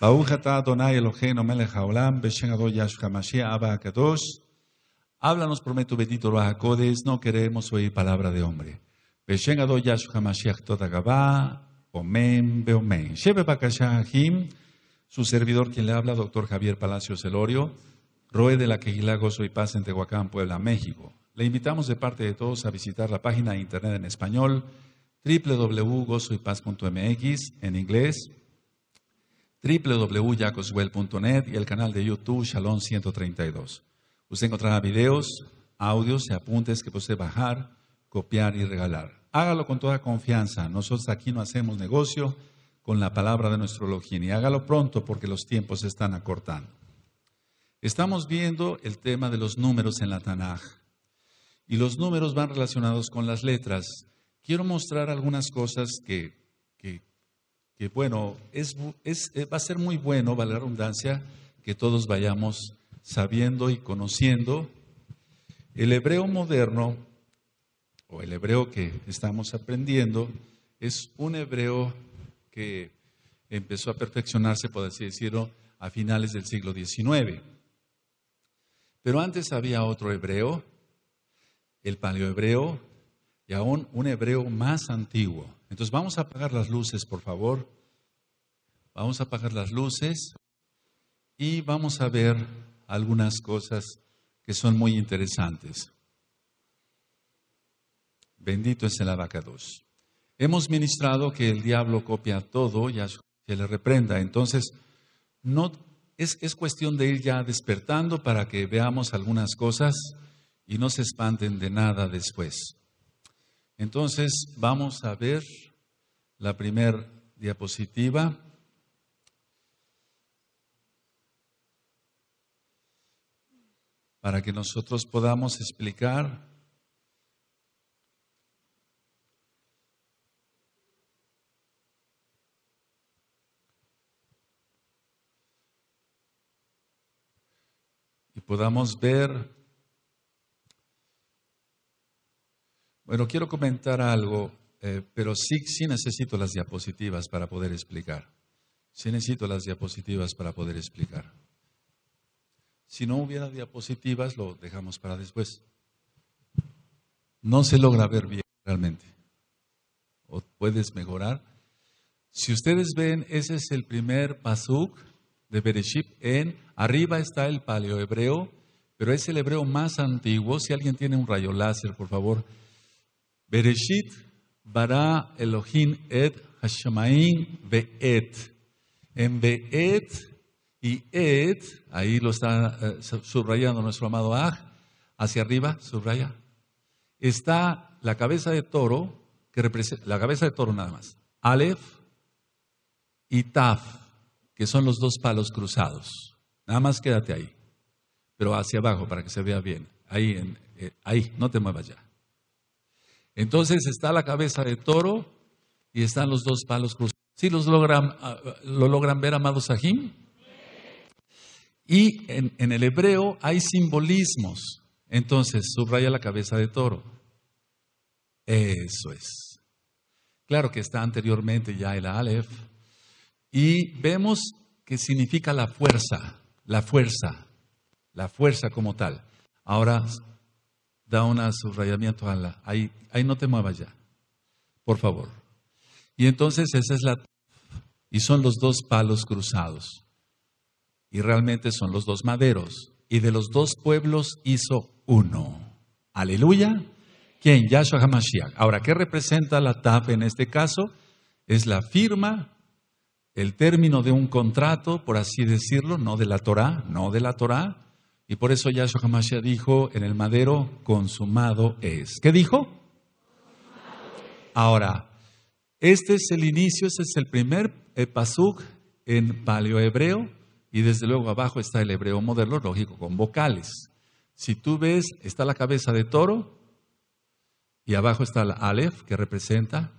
Baruch atah Adonai Eloheinu melech haolam, beshem ador Yahshua Mashiach, Abba Háblanos, prometo bendito los codes, no queremos oír palabra de hombre. Beshem ador Yahshua toda Dagabá, omen beomen. Shebe bakashahim, su servidor quien le habla, doctor Javier Palacios Elorio, Roe de la Quejilá Gozo y Paz en Tehuacán, Puebla, México. Le invitamos de parte de todos a visitar la página de internet en español www.gozoypaz.mx en inglés www.yacoswell.net y el canal de YouTube Shalom 132. Usted encontrará videos, audios y apuntes que puede bajar, copiar y regalar. Hágalo con toda confianza. Nosotros aquí no hacemos negocio con la palabra de nuestro Logín. y hágalo pronto porque los tiempos se están acortando. Estamos viendo el tema de los números en la Tanaj y los números van relacionados con las letras. Quiero mostrar algunas cosas que, que bueno, es, eh, va a ser muy bueno, valer la redundancia, que todos vayamos sabiendo y conociendo. El hebreo moderno, o el hebreo que estamos aprendiendo, es un hebreo que empezó a perfeccionarse, por así decirlo, a finales del siglo XIX. Pero antes había otro hebreo, el paleohebreo, y aún un hebreo más antiguo. Entonces vamos a apagar las luces, por favor. Vamos a apagar las luces y vamos a ver algunas cosas que son muy interesantes. Bendito es el abacados. Hemos ministrado que el diablo copia todo y que le reprenda. Entonces, no es cuestión de ir ya despertando para que veamos algunas cosas y no se espanten de nada después. Entonces vamos a ver la primera diapositiva. para que nosotros podamos explicar y podamos ver Bueno, quiero comentar algo, eh, pero sí, sí necesito las diapositivas para poder explicar. Sí necesito las diapositivas para poder explicar. Si no hubiera diapositivas, lo dejamos para después. No se logra ver bien realmente. O puedes mejorar. Si ustedes ven, ese es el primer pasuk de Bereshit en arriba está el paleohebreo, pero es el hebreo más antiguo. Si alguien tiene un rayo láser, por favor, Bereshit bara Elohim et Hashemaim be'et. En be'et y et, ahí lo está eh, subrayando nuestro amado Aj, hacia arriba, subraya, está la cabeza de toro, que representa, la cabeza de toro nada más, Aleph y Taf, que son los dos palos cruzados. Nada más quédate ahí, pero hacia abajo para que se vea bien. Ahí, en, eh, ahí, no te muevas ya. Entonces está la cabeza de toro y están los dos palos cruzados. ¿Sí los logran, ah, lo logran ver, amados Sahim? Y en, en el hebreo hay simbolismos. Entonces, subraya la cabeza de toro. Eso es. Claro que está anteriormente ya el Aleph. Y vemos que significa la fuerza, la fuerza, la fuerza como tal. Ahora da un subrayamiento a la, ahí, ahí no te muevas ya, por favor. Y entonces esa es la... Y son los dos palos cruzados. Y realmente son los dos maderos. Y de los dos pueblos hizo uno. Aleluya. ¿Quién? Yahshua Hamashiach. Ahora, ¿qué representa la TAF en este caso? Es la firma, el término de un contrato, por así decirlo, no de la Torá, no de la Torá, y por eso Yahshua Hamashiach dijo, en el madero consumado es. ¿Qué dijo? Ahora, este es el inicio, este es el primer eh, pasuk en paleohebreo y desde luego abajo está el hebreo moderno, lógico, con vocales. Si tú ves, está la cabeza de toro y abajo está la Aleph, que representa.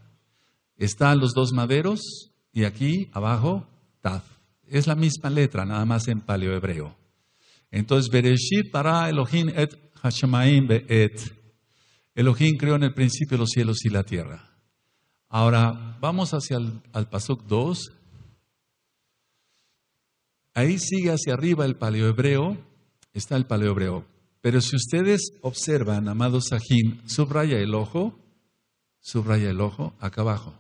Están los dos maderos y aquí abajo Taf. Es la misma letra, nada más en paleohebreo. Entonces, Bereshit para Elohim et Hashemaim et. Elohim creó en el principio los cielos y la tierra. Ahora, vamos hacia el al 2. Ahí sigue hacia arriba el paleohebreo. Está el paleohebreo. Pero si ustedes observan, amados Sahin, subraya el ojo, subraya el ojo acá abajo.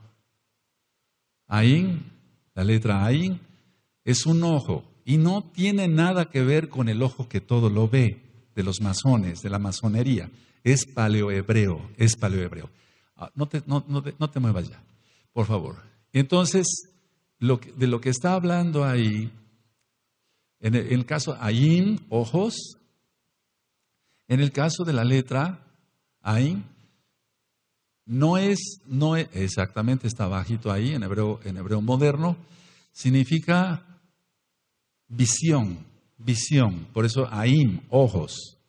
Ain, la letra Ain, es un ojo y no tiene nada que ver con el ojo que todo lo ve de los masones, de la masonería. Es paleohebreo, es paleohebreo. Ah, no, te, muevas ya, por favor. entonces, de lo que está hablando ahí, en el, caso Ain, ojos, en el caso de la letra Ain, no es, no exactamente, está bajito ahí en hebreo moderno, significa visión, visión, por eso AIM, ojos.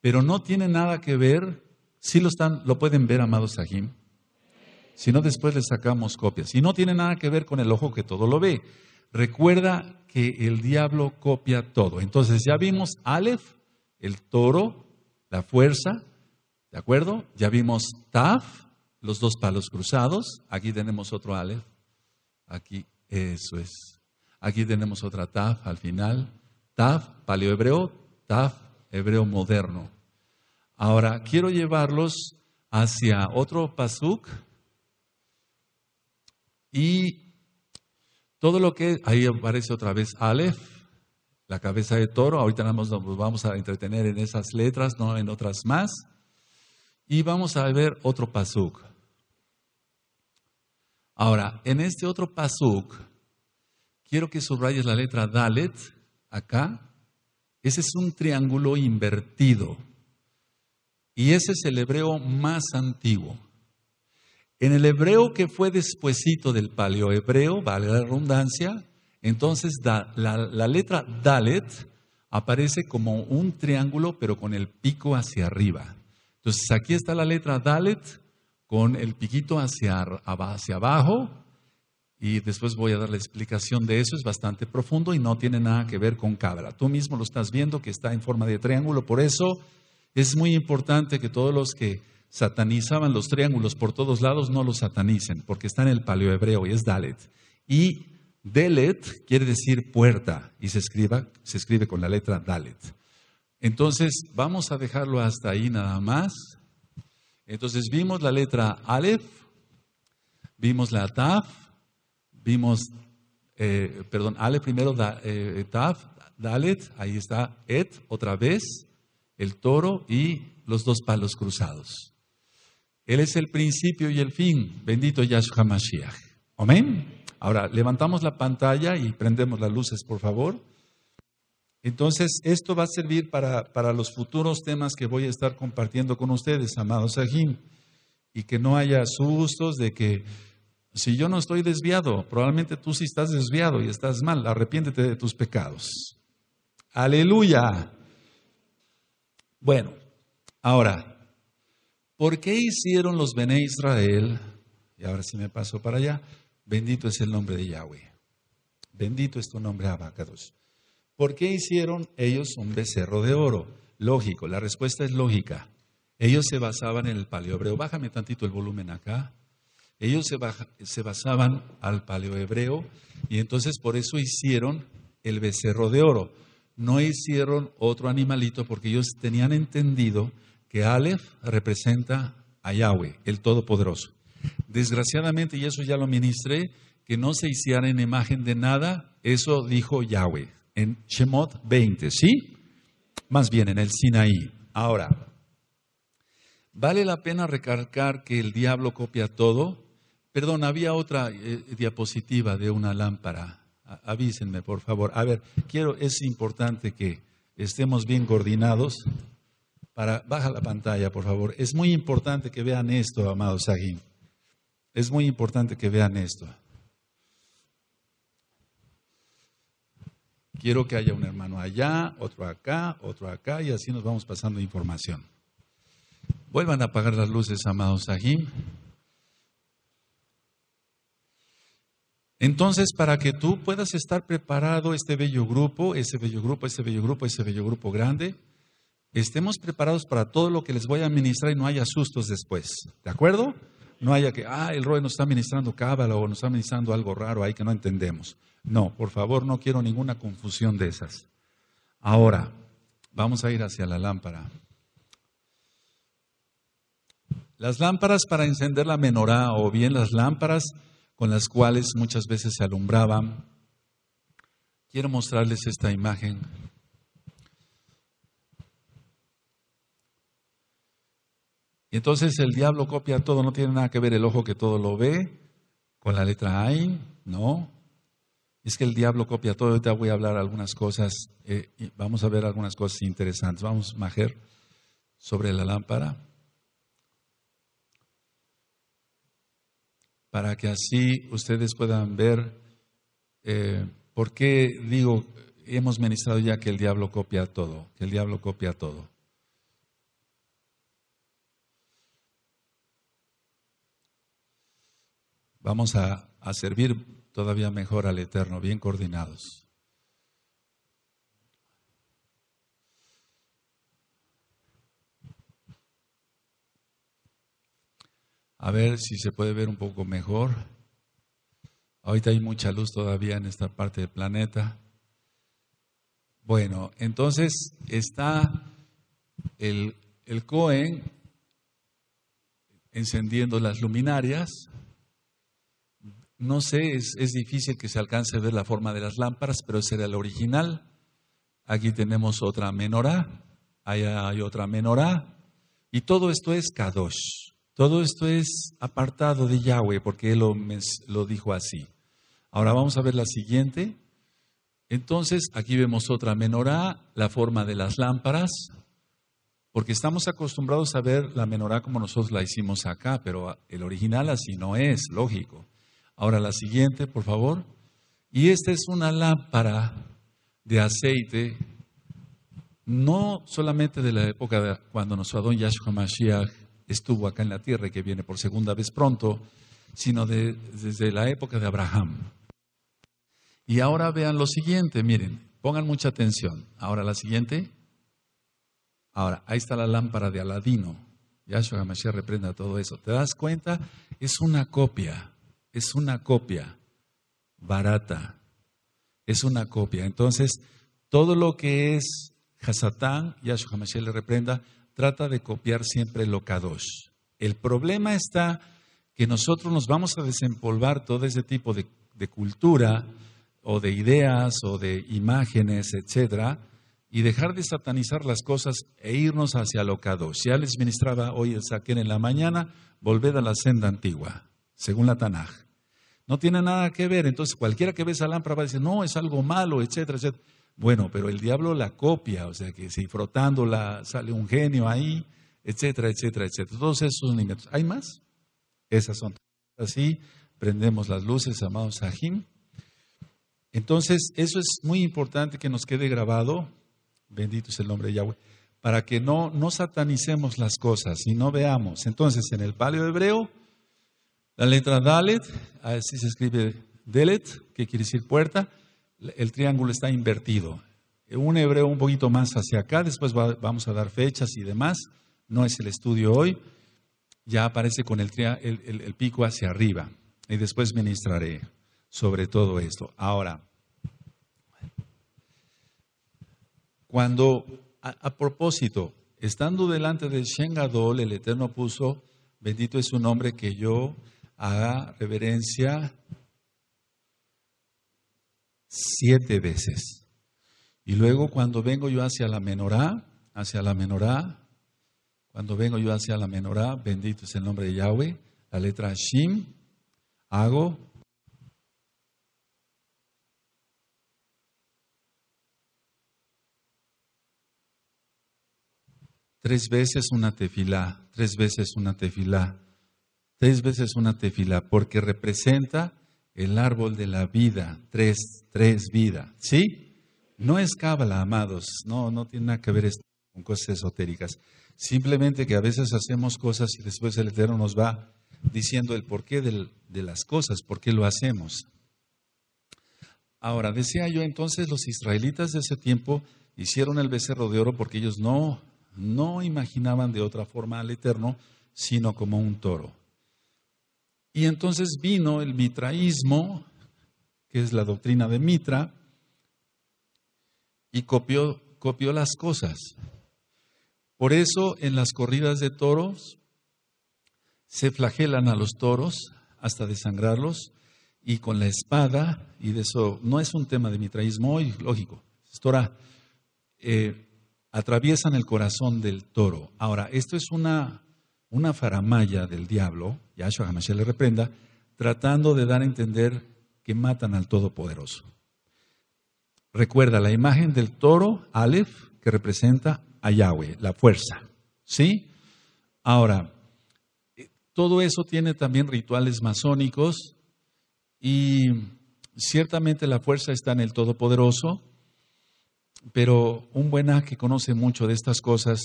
Pero no tiene nada que ver, si lo, lo pueden ver, amados Ajim, si no después le sacamos copias. Y no tiene nada que ver con el ojo que todo lo ve. Recuerda que el diablo copia todo. Entonces ya vimos Aleph, el toro, la fuerza, ¿de acuerdo? Ya vimos Taf, los dos palos cruzados. Aquí tenemos otro Aleph. Aquí, eso es. Aquí tenemos otra Taf al final. Taf, paleohebreo, Taf, hebreo moderno. Ahora, quiero llevarlos hacia otro pasuk y todo lo que ahí aparece otra vez Aleph, la cabeza de toro. Ahorita nos vamos a entretener en esas letras, no en otras más. Y vamos a ver otro pasuk. Ahora, en este otro pasuk quiero que subrayes la letra Dalet acá. Ese es un triángulo invertido. Y ese es el hebreo más antiguo. En el hebreo que fue despuesito del paleohebreo, vale la redundancia, entonces la, letra Dalet aparece como un triángulo pero con el pico hacia arriba. Entonces aquí está la letra Dalet con el piquito hacia abajo y después voy a dar la explicación de eso, es bastante profundo y no tiene nada que ver con cabra. Tú mismo lo estás viendo que está en forma de triángulo, por eso es muy importante que todos los que satanizaban los triángulos por todos lados no los satanicen, porque está en el paleohebreo y es Dalet. Y Delet quiere decir puerta y se, se escribe con la letra Dalet. Entonces, vamos a dejarlo hasta ahí nada más. Entonces, vimos la letra Aleph, vimos la Taf, Vimos, eh, perdón, Ale primero, eh, Dalet, ahí está Et otra vez, el toro y los dos palos cruzados. Él es el principio y el fin. Bendito Yahshua Mashiach. Amén. Ahora, levantamos la pantalla y prendemos las luces, por favor. Entonces, esto va a servir para, para los futuros temas que voy a estar compartiendo con ustedes, amados Sajim, y que no haya sustos de que si yo no estoy desviado, probablemente tú sí estás desviado y estás mal. Arrepiéntete de tus pecados. Aleluya. Bueno, ahora, ¿por qué hicieron los Bené Israel? Y ahora sí me paso para allá. Bendito es el nombre de Yahweh. Bendito es tu nombre, Abacados. ¿Por qué hicieron ellos un becerro de oro? Lógico, la respuesta es lógica. Ellos se basaban en el paleobreo. Bájame tantito el volumen acá. Ellos se, basaban al paleohebreo y entonces por eso hicieron el becerro de oro. No hicieron otro animalito porque ellos tenían entendido que Aleph representa a Yahweh, el Todopoderoso. Desgraciadamente, y eso ya lo ministré, que no se hiciera en imagen de nada, eso dijo Yahweh en Shemot 20, ¿sí? Más bien en el Sinaí. Ahora, vale la pena recalcar que el diablo copia todo Perdón, había otra eh, diapositiva de una lámpara. avísenme, por favor. A ver, quiero, es importante que estemos bien coordinados. Para, baja la pantalla, por favor. Es muy importante que vean esto, amado Sahim. Es muy importante que vean esto. Quiero que haya un hermano allá, otro acá, otro acá, y así nos vamos pasando información. Vuelvan a apagar las luces, amados Sahim. Entonces, para que tú puedas estar preparado, este bello grupo, ese bello grupo, ese bello grupo, ese bello grupo grande, estemos preparados para todo lo que les voy a administrar y no haya sustos después. ¿De acuerdo? No haya que, ah, el Roy nos está administrando cábala o nos está administrando algo raro ahí que no entendemos. No, por favor, no quiero ninguna confusión de esas. Ahora, vamos a ir hacia la lámpara. Las lámparas para encender la menorá o bien las lámparas con las cuales muchas veces se alumbraban. Quiero mostrarles esta imagen. entonces el diablo copia todo, no tiene nada que ver el ojo que todo lo ve con la letra A, no. Es que el diablo copia todo. Ahorita voy a hablar algunas cosas, eh, vamos a ver algunas cosas interesantes. Vamos, Majer, sobre la lámpara. para que así ustedes puedan ver eh, por qué digo, hemos ministrado ya que el diablo copia todo, que el diablo copia todo. Vamos a servir todavía mejor al Eterno, bien coordinados. A ver si se puede ver un poco mejor. Ahorita hay mucha luz todavía en esta parte del planeta. Bueno, entonces está el, Cohen encendiendo las luminarias. No sé, es, es, difícil que se alcance a ver la forma de las lámparas, pero ese era el original. Aquí tenemos otra menorá, allá hay otra menorá, y todo esto es Kadosh. Todo esto es apartado de Yahweh porque Él lo, dijo así. Ahora vamos a ver la siguiente. Entonces, aquí vemos otra menorá, la forma de las lámparas, porque estamos acostumbrados a ver la menorá como nosotros la hicimos acá, pero el original así no es, lógico. Ahora la siguiente, por favor. Y esta es una lámpara de aceite, no solamente de la época de cuando nos Adón Yahshua Mashiach estuvo acá en la tierra y que viene por segunda vez pronto, sino desde la época de Abraham. Y ahora vean lo siguiente, miren, pongan mucha atención. Ahora la siguiente. Ahora, ahí está la lámpara de Aladino. Yahshua Hamashiach reprenda todo eso. ¿Te das cuenta? Es una copia, es una copia barata. Es una copia. Entonces, todo lo que es Hasatán, Yahshua Hamashiach le reprenda, trata de copiar siempre lo Kadosh. El problema está que nosotros nos vamos a desempolvar todo ese tipo de, cultura o de ideas o de imágenes, etcétera, y dejar de satanizar las cosas e irnos hacia lo Kadosh. Ya les ministraba hoy el Saquen en la mañana, volved a la senda antigua, según la Tanaj. No tiene nada que ver, entonces cualquiera que ve esa lámpara va a decir, no, es algo malo, etcétera, etcétera. Bueno, pero el diablo la copia, o sea que si frotándola sale un genio ahí, etcétera, etcétera, etcétera. Todos esos elementos. ¿Hay más? Esas son. Así prendemos las luces, amados Sahim. Entonces, eso es muy importante que nos quede grabado. Bendito es el nombre de Yahweh. Para que no, no satanicemos las cosas y no veamos. Entonces, en el palio hebreo, la letra Dalet, así se escribe Delet, que quiere decir puerta el triángulo está invertido. Un hebreo un poquito más hacia acá, después vamos a dar fechas y demás. No es el estudio hoy. Ya aparece con el, el, el, pico hacia arriba. Y después ministraré sobre todo esto. Ahora, cuando, a, propósito, estando delante del Shengadol, el Eterno puso, bendito es su nombre que yo haga reverencia siete veces. Y luego cuando vengo yo hacia la menorá, hacia la menorá, cuando vengo yo hacia la menorá, bendito es el nombre de Yahweh, la letra Shim, hago tres veces una tefilá, tres veces una tefilá, tres veces una tefilá, porque representa el árbol de la vida, tres, tres vida, ¿sí? No es cábala, amados, no, no tiene nada que ver esto con cosas esotéricas. Simplemente que a veces hacemos cosas y después el Eterno nos va diciendo el porqué de las cosas, por qué lo hacemos. Ahora, decía yo entonces, los israelitas de ese tiempo hicieron el becerro de oro porque ellos no imaginaban de otra forma al Eterno, sino como un toro. Y entonces vino el mitraísmo, que es la doctrina de Mitra, y copió, las cosas. Por eso en las corridas de toros se flagelan a los toros hasta desangrarlos y con la espada, y de eso no es un tema de mitraísmo hoy, lógico, esto eh, atraviesan el corazón del toro. Ahora, esto es una una faramaya del diablo, Yahshua se le reprenda, tratando de dar a entender que matan al Todopoderoso. Recuerda la imagen del toro, Aleph, que representa a Yahweh, la fuerza. ¿Sí? Ahora, todo eso tiene también rituales masónicos y ciertamente la fuerza está en el Todopoderoso, pero un buen que conoce mucho de estas cosas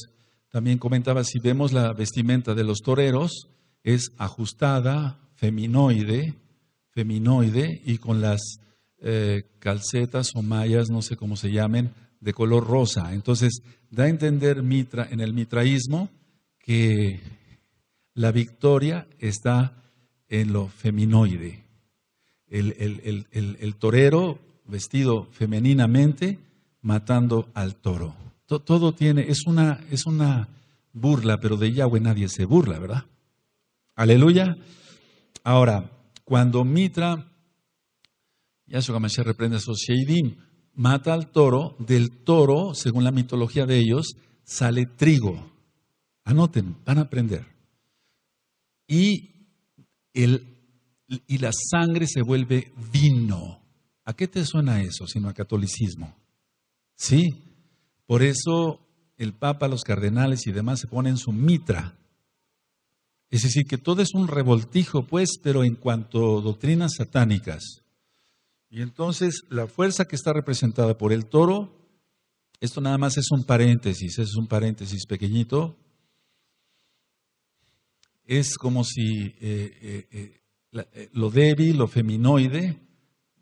también comentaba, si vemos la vestimenta de los toreros, es ajustada, feminoide, feminoide y con las eh, calcetas o mallas, no sé cómo se llamen, de color rosa. Entonces, da a entender en el mitraísmo que la victoria está en lo feminoide. el torero vestido femeninamente matando al toro todo tiene, es una, burla, pero de Yahweh nadie se burla, ¿verdad? Aleluya. Ahora, cuando Mitra, Yahshua reprende a su mata al toro, del toro, según la mitología de ellos, sale trigo. Anoten, van a aprender. Y, y la sangre se vuelve vino. ¿A qué te suena eso, sino a catolicismo? ¿Sí? Por eso el Papa, los cardenales y demás se ponen su mitra. Es decir, que todo es un revoltijo, pues, pero en cuanto a doctrinas satánicas. Y entonces la fuerza que está representada por el toro, esto nada más es un paréntesis, es un paréntesis pequeñito, es como si eh, eh, eh, lo débil, lo feminoide,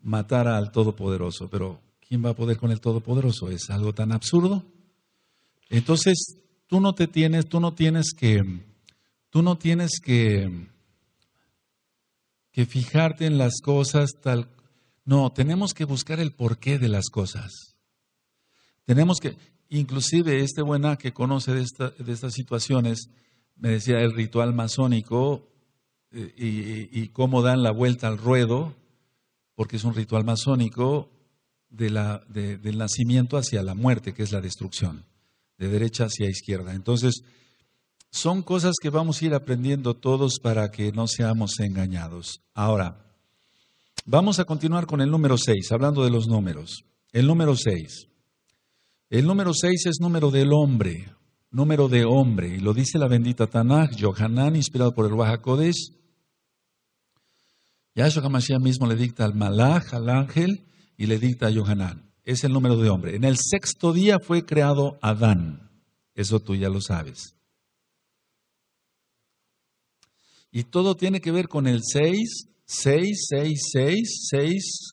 matara al Todopoderoso, pero ¿Quién va a poder con el Todopoderoso? Es algo tan absurdo. Entonces, tú no te tienes, tú no tienes que, tú no tienes que, que fijarte en las cosas tal. No, tenemos que buscar el porqué de las cosas. Tenemos que, inclusive este buena que conoce de, estas situaciones, me decía el ritual masónico eh, y cómo dan la vuelta al ruedo, porque es un ritual masónico, del nacimiento hacia la muerte, que es la destrucción, de derecha hacia izquierda. Entonces, son cosas que vamos a ir aprendiendo todos para que no seamos engañados. Ahora, vamos a continuar con el número 6, hablando de los números. El número 6. El número 6 es número del hombre, número de hombre, y lo dice la bendita Tanaj, Yohanan, inspirado por el Wahakodesh. Yahshua Hamashiach mismo le dicta al Malach, al ángel, y le dicta a Yohanan. Es el número de hombre. En el sexto día fue creado Adán. Eso tú ya lo sabes. Y todo tiene que ver con el 6, 6, 6, 6, 6,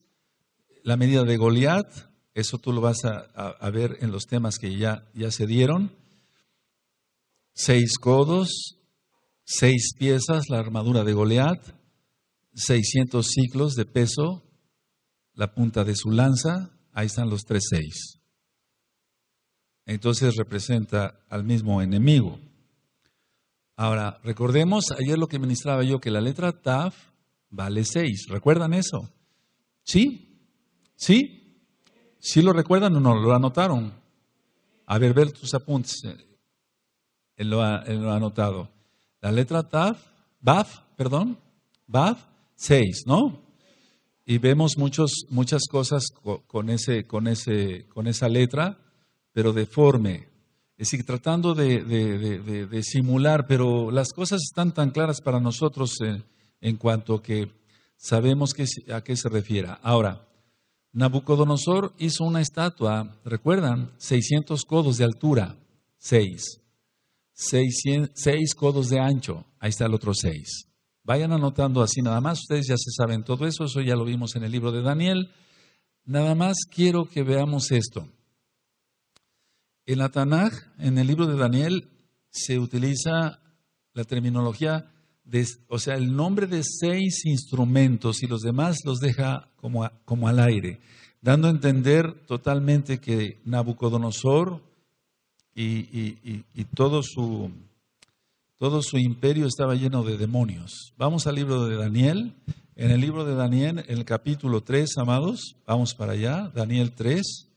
la medida de Goliat. Eso tú lo vas a, ver en los temas que ya, ya se dieron. Seis codos, seis piezas, la armadura de Goliat, 600 ciclos de peso, la punta de su lanza, ahí están los tres seis. Entonces representa al mismo enemigo. Ahora, recordemos, ayer lo que ministraba yo, que la letra Taf vale seis. ¿Recuerdan eso? ¿Sí? ¿Sí? ¿Sí lo recuerdan o no? ¿Lo anotaron? A ver, ver tus apuntes. Él lo ha, anotado. La letra Taf, Baf, perdón, Baf, seis, ¿no? y vemos muchos, muchas cosas con, esa letra, pero deforme. Es decir, tratando de, simular, pero las cosas están tan claras para nosotros en, cuanto que sabemos a qué se refiere. Ahora, Nabucodonosor hizo una estatua, recuerdan, 600 codos de altura, seis, 6, 6 codos de ancho, ahí está el otro 6. Vayan anotando así nada más, ustedes ya se saben todo eso, eso ya lo vimos en el libro de Daniel. Nada más quiero que veamos esto. En Atanag en el libro de Daniel, se utiliza la terminología, de, o sea, el nombre de seis instrumentos y los demás los deja como, al aire, dando a entender totalmente que Nabucodonosor y todo su todo su imperio estaba lleno de demonios. Vamos al libro de Daniel. En el libro de Daniel, en el capítulo 3, amados, vamos para allá, Daniel 3,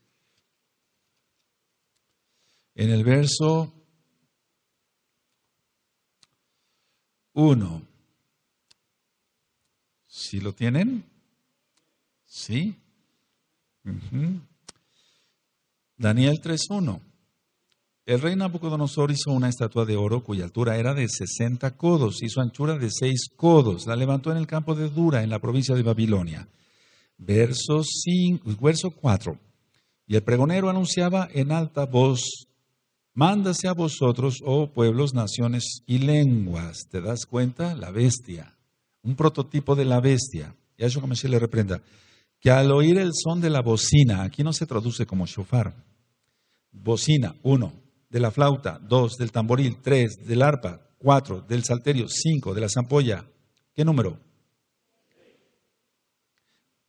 en el verso 1. ¿Sí lo tienen? ¿Sí? Daniel 3, Daniel el rey Nabucodonosor hizo una estatua de oro cuya altura era de 60 codos y su anchura de 6 codos. La levantó en el campo de Dura, en la provincia de Babilonia. Verso, 4. Y el pregonero anunciaba en alta voz, mándase a vosotros, oh pueblos, naciones y lenguas. ¿Te das cuenta? La bestia. Un prototipo de la bestia. Y a eso como se le reprenda. Que al oír el son de la bocina, aquí no se traduce como shofar. Bocina, uno de la flauta, dos del tamboril, tres del arpa, cuatro del salterio, cinco de la zampolla. ¿Qué número?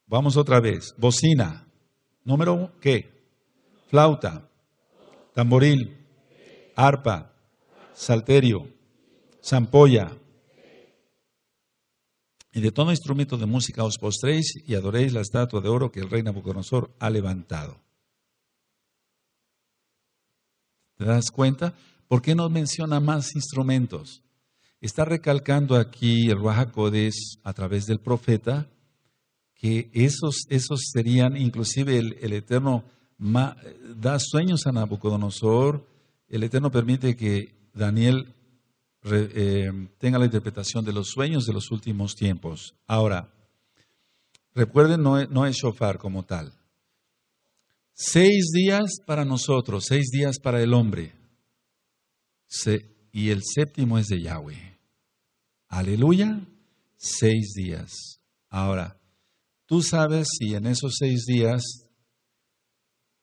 Vamos otra vez. Bocina. Número qué? Flauta, tamboril, arpa, salterio, zampolla. Y de todo instrumento de música os postréis y adoréis la estatua de oro que el rey Nabucodonosor ha levantado. ¿Te das cuenta? ¿Por qué no menciona más instrumentos? Está recalcando aquí el Rahakodes a través del profeta que esos, serían, inclusive el, Eterno da sueños a Nabucodonosor, el Eterno permite que Daniel eh, tenga la interpretación de los sueños de los últimos tiempos. Ahora, recuerden, no, no es shofar como tal, Seis días para nosotros, seis días para el hombre. y el séptimo es de Yahweh. Aleluya, seis días. Ahora, tú sabes si en esos seis días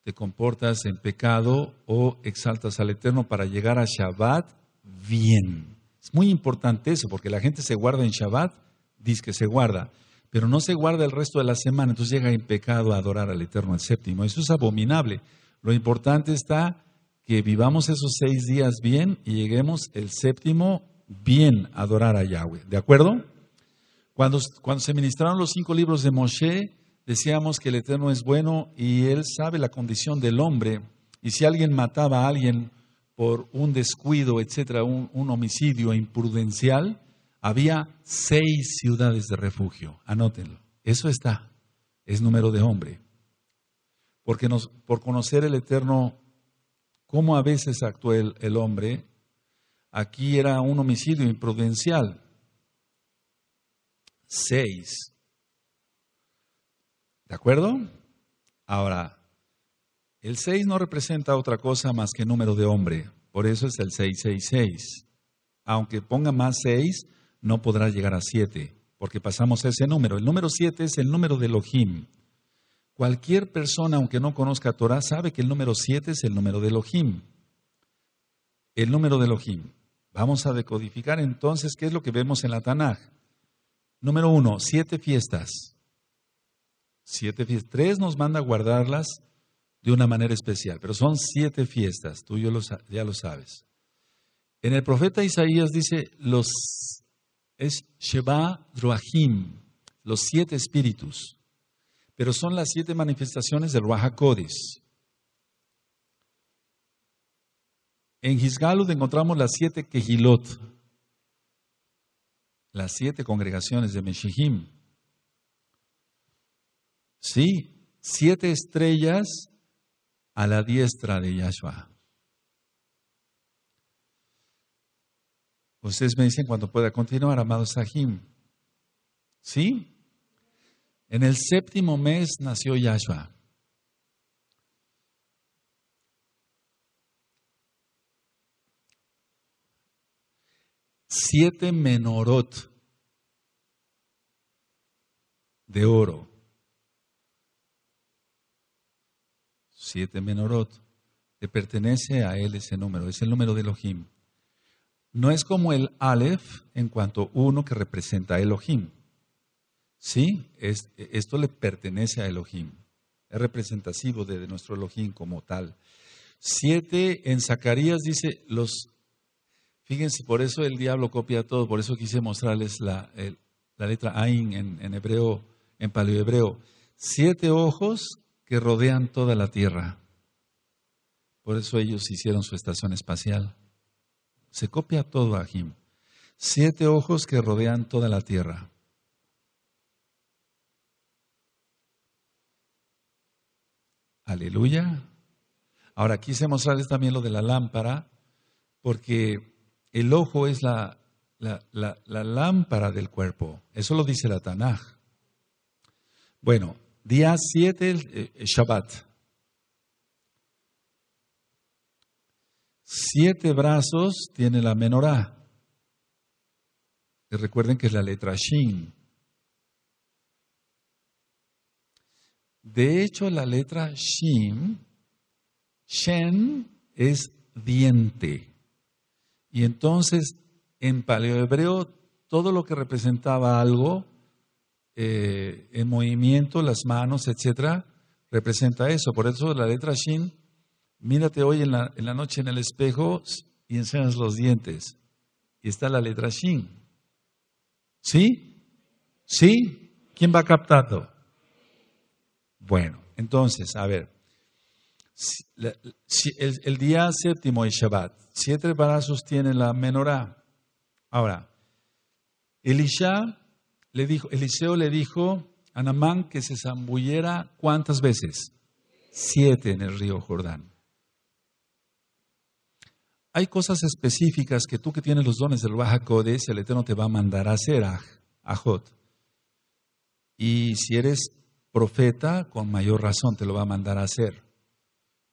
te comportas en pecado o exaltas al Eterno para llegar a Shabbat bien. Es muy importante eso, porque la gente se guarda en Shabbat, dice que se guarda, pero no se guarda el resto de la semana, entonces llega en pecado a adorar al Eterno el séptimo. Eso es abominable. Lo importante está que vivamos esos seis días bien y lleguemos el séptimo bien a adorar a Yahweh. ¿De acuerdo? Cuando, se ministraron los cinco libros de Moshe, decíamos que el Eterno es bueno y Él sabe la condición del hombre. Y si alguien mataba a alguien por un descuido, etcétera, un homicidio imprudencial, había seis ciudades de refugio. Anótenlo. Eso está. Es número de hombre. Porque por conocer el Eterno, cómo a veces actuó el, hombre, aquí era un homicidio imprudencial. Seis. ¿De acuerdo? Ahora, el seis no representa otra cosa más que número de hombre. Por eso es el 666. Aunque ponga más seis, no podrá llegar a siete, porque pasamos a ese número. El número siete es el número de Elohim. Cualquier persona, aunque no conozca Torah, sabe que el número siete es el número de Elohim. El número de Elohim. Vamos a decodificar entonces qué es lo que vemos en la Tanaj. Número uno, siete fiestas. Siete fiestas. Tres nos manda guardarlas de una manera especial, pero son siete fiestas, tú ya lo sabes. En el profeta Isaías dice, los es Sheba Ruachim, los siete espíritus, pero son las siete manifestaciones del Rahakodis. En Gisgalud encontramos las siete Kehilot, las siete congregaciones de Meshihim. Sí, siete estrellas a la diestra de Yahshua. Ustedes me dicen cuando pueda continuar, amado Sahim. ¿Sí? En el séptimo mes nació Yahshua. Siete menorot de oro. Siete menorot. Le pertenece a él ese número, es el número de Elohim no es como el Aleph en cuanto uno que representa a Elohim. Sí, esto le pertenece a Elohim. Es representativo de, nuestro Elohim como tal. Siete en Zacarías dice los. Fíjense, por eso el diablo copia todo, por eso quise mostrarles la, letra Ain en, en hebreo, en paleohebreo. Siete ojos que rodean toda la tierra. Por eso ellos hicieron su estación espacial. Se copia todo a Siete ojos que rodean toda la tierra. Aleluya. Ahora quise mostrarles también lo de la lámpara, porque el ojo es la, lámpara del cuerpo. Eso lo dice la Tanaj. Bueno, día 7, eh, Shabbat. Siete brazos tiene la menorá. Y recuerden que es la letra Shin. De hecho, la letra Shin, Shen, es diente. Y entonces, en paleohebreo, todo lo que representaba algo, el eh, en movimiento, las manos, etc., representa eso. Por eso la letra Shin mírate hoy en la, noche en el espejo y enseñas los dientes. Y está la letra Shin. ¿Sí? ¿Sí? ¿Quién va captando? Bueno, entonces, a ver. El, día séptimo es Shabbat. Siete brazos tiene la menorá. Ahora, Eliseo le dijo a Namán que se zambullera cuántas veces? Siete en el río Jordán. Hay cosas específicas que tú que tienes los dones del Baja Codes, el Eterno te va a mandar a hacer, a, Y si eres profeta, con mayor razón te lo va a mandar a hacer.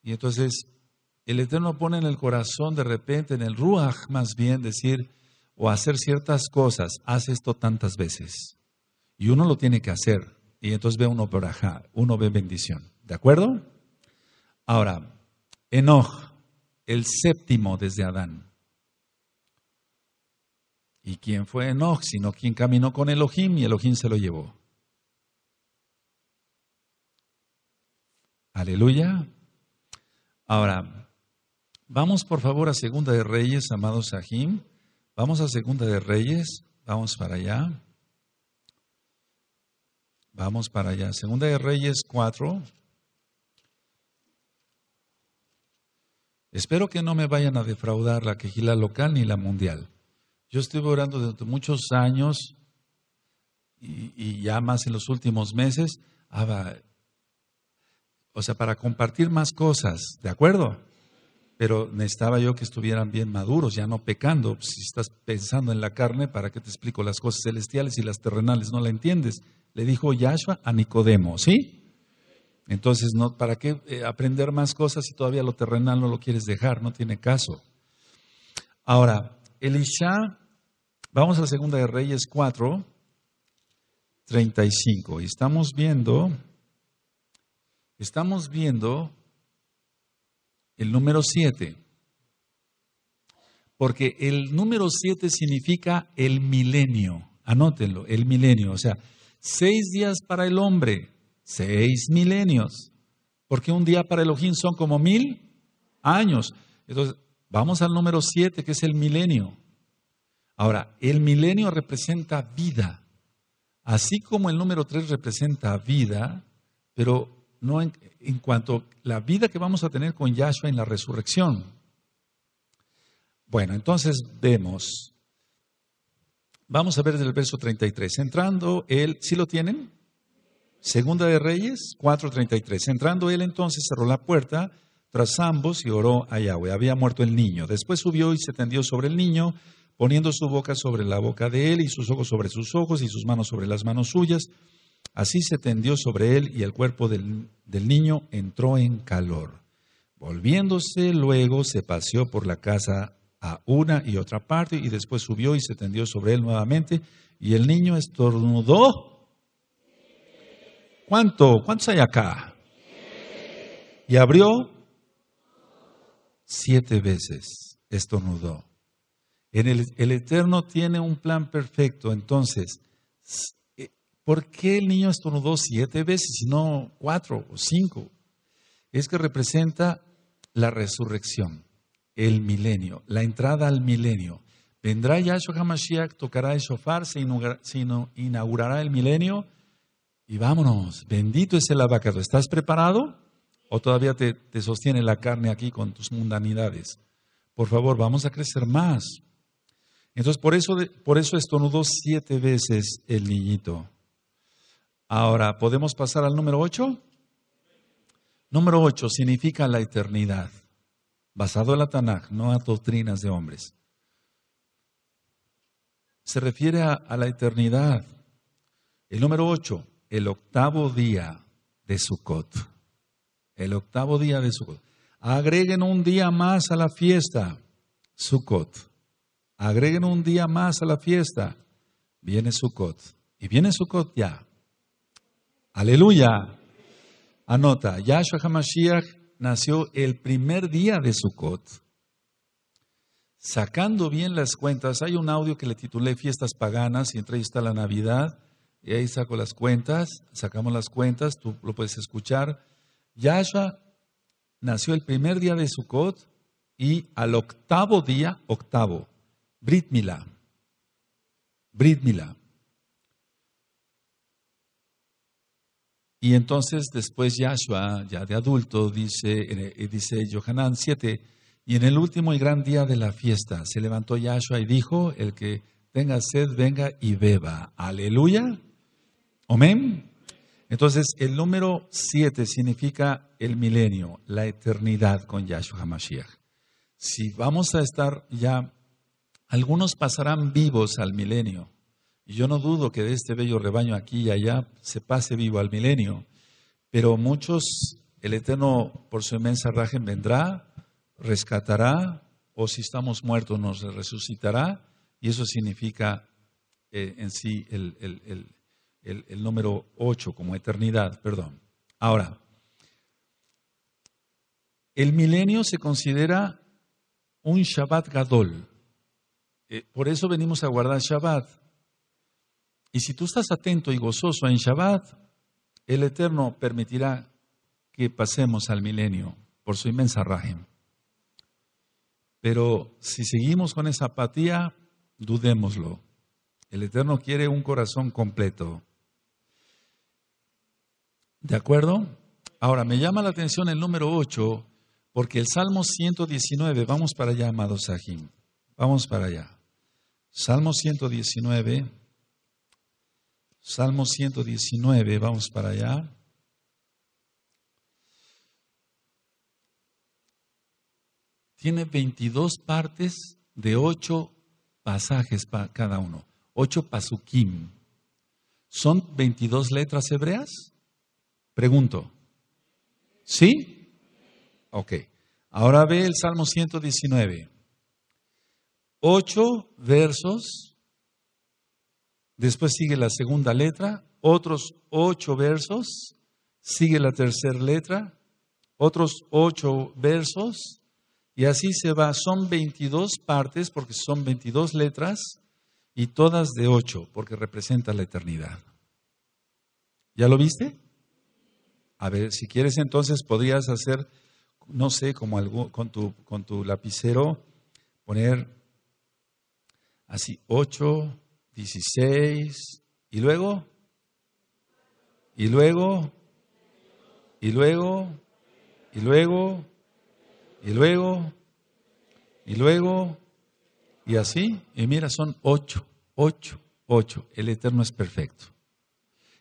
Y entonces el Eterno pone en el corazón de repente, en el Ruach más bien, decir o hacer ciertas cosas, haz esto tantas veces. Y uno lo tiene que hacer. Y entonces ve uno por Ajá, uno ve bendición. ¿De acuerdo? Ahora, Enoch el séptimo desde Adán. ¿Y quién fue Enoch? Sino quien caminó con Elohim y Elohim se lo llevó. Aleluya. Ahora, vamos por favor a Segunda de Reyes, amados Sahim. Vamos a Segunda de Reyes, vamos para allá. Vamos para allá. Segunda de Reyes 4. Espero que no me vayan a defraudar la quejila local ni la mundial. Yo estuve orando durante muchos años y, ya más en los últimos meses, ah, o sea, para compartir más cosas, ¿de acuerdo? Pero necesitaba yo que estuvieran bien maduros, ya no pecando. Pues, si estás pensando en la carne, ¿para qué te explico las cosas celestiales y las terrenales? No la entiendes. Le dijo Yahshua a Nicodemo, ¿sí? Entonces, no, ¿para qué eh, aprender más cosas si todavía lo terrenal no lo quieres dejar? No tiene caso. Ahora, Elisha, vamos a la segunda de Reyes 4, 35. Y estamos viendo, estamos viendo el número 7. Porque el número 7 significa el milenio. Anótenlo, el milenio. O sea, seis días para el hombre, Seis milenios. Porque un día para Elohim son como mil años. Entonces, vamos al número siete, que es el milenio. Ahora, el milenio representa vida. Así como el número tres representa vida, pero no en, cuanto a la vida que vamos a tener con Yahshua en la resurrección. Bueno, entonces vemos. Vamos a ver el verso 33. Entrando él, si lo tienen? Segunda de Reyes 4:33. Entrando él entonces cerró la puerta tras ambos y oró a Yahweh. Había muerto el niño. Después subió y se tendió sobre el niño, poniendo su boca sobre la boca de él y sus ojos sobre sus ojos y sus manos sobre las manos suyas. Así se tendió sobre él y el cuerpo del, del niño entró en calor. Volviéndose luego se paseó por la casa a una y otra parte y después subió y se tendió sobre él nuevamente y el niño estornudó ¿Cuánto? ¿Cuántos hay acá? Y abrió siete veces, estornudó. el, Eterno tiene un plan perfecto, entonces, eh, ¿por qué el niño estornudó siete veces y no cuatro o cinco? Es que representa la resurrección, el milenio, la entrada al milenio. Vendrá Yahshua HaMashiach, tocará el shofar, se inaugurará el milenio y vámonos. Bendito es el abacado. ¿Estás preparado? ¿O todavía te, sostiene la carne aquí con tus mundanidades? Por favor, vamos a crecer más. Entonces, por eso, por estornudó siete veces el niñito. Ahora, ¿podemos pasar al número ocho? Número ocho significa la eternidad, basado en la Tanaj, no a doctrinas de hombres. Se refiere a la eternidad. El número ocho, el octavo día de Sukkot. El octavo día de Sucot. Agreguen un día más a la fiesta, Sukkot. Agreguen un día más a la fiesta. Viene Sukkot. Y viene Sukkot ya. Aleluya. Anota, Yahshua HaMashiach nació el primer día de Sukkot. Sacando bien las cuentas, hay un audio que le titulé Fiestas Paganas y entre ahí está la Navidad y ahí saco las cuentas, sacamos las cuentas, tú lo puedes escuchar. Yahshua nació el primer día de Sukkot y al octavo día, octavo, Brit Milá. Y entonces después Yahshua, ya de adulto, dice, dice Yohanan 7, y en el último y gran día de la fiesta se levantó Yahshua y dijo, el que tenga sed, venga y beba. Aleluya. Amén. Entonces, el número 7 significa el milenio, la eternidad con Yahshua HaMashiach. Si vamos a estar ya, algunos pasarán vivos al milenio. Y yo no dudo que de este bello rebaño aquí y allá se pase vivo al milenio. Pero muchos, el Eterno por su inmensa raje vendrá, rescatará, o si estamos muertos nos resucitará. Y eso significa eh, en sí el el, número 8 como eternidad, perdón. Ahora, el milenio se considera un Shabbat Gadol. Eh, por eso venimos a guardar Shabbat. Y si tú estás atento y gozoso en Shabbat, el Eterno permitirá que pasemos al milenio por su inmensa raja. Pero si seguimos con esa apatía, dudémoslo. El Eterno quiere un corazón completo. ¿De acuerdo? Ahora, me llama la atención el número 8, porque el Salmo 119, vamos para allá, amados Sahim, vamos para allá. Salmo 119, Salmo 119, vamos para allá. Tiene 22 partes de 8 pasajes para cada uno, 8 pasukim. ¿Son 22 letras hebreas? Pregunto. ¿Sí? Ok. Ahora ve el Salmo 119. Ocho versos. Después sigue la segunda letra. Otros ocho versos. Sigue la tercera letra. Otros ocho versos. Y así se va. Son 22 partes porque son 22 letras y todas de ocho porque representa la eternidad. ¿Ya lo viste? A ver, si quieres entonces podrías hacer, no sé, como con, tu, con tu lapicero, poner así 8, 16, y luego, y luego, y luego, y luego, y luego, y luego, y así, y mira, son ocho, ocho, ocho. El Eterno es perfecto.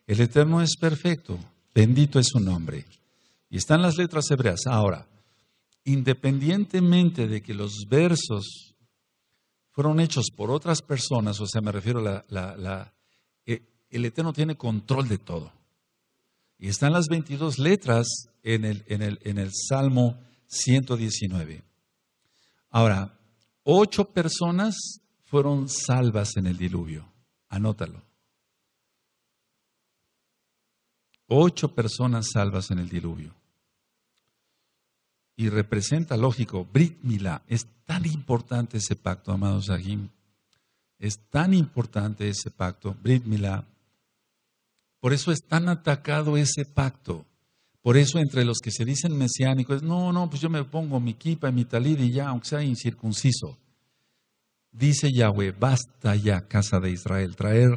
El Eterno es perfecto. Bendito es su nombre. Y están las letras hebreas. Ahora, independientemente de que los versos fueron hechos por otras personas, o sea, me refiero a la, eh, el Eterno tiene control de todo. Y están las 22 letras en el, en el, en el Salmo 119. Ahora, ocho personas fueron salvas en el diluvio. Anótalo. Ocho personas salvas en el diluvio. Y representa, lógico, Brit Es tan importante ese pacto, amados Ajim. Es tan importante ese pacto, Brit Por eso es tan atacado ese pacto. Por eso entre los que se dicen mesiánicos, no, no, pues yo me pongo mi kipa y mi talid y ya, aunque sea incircunciso. Dice Yahweh, basta ya, casa de Israel, traer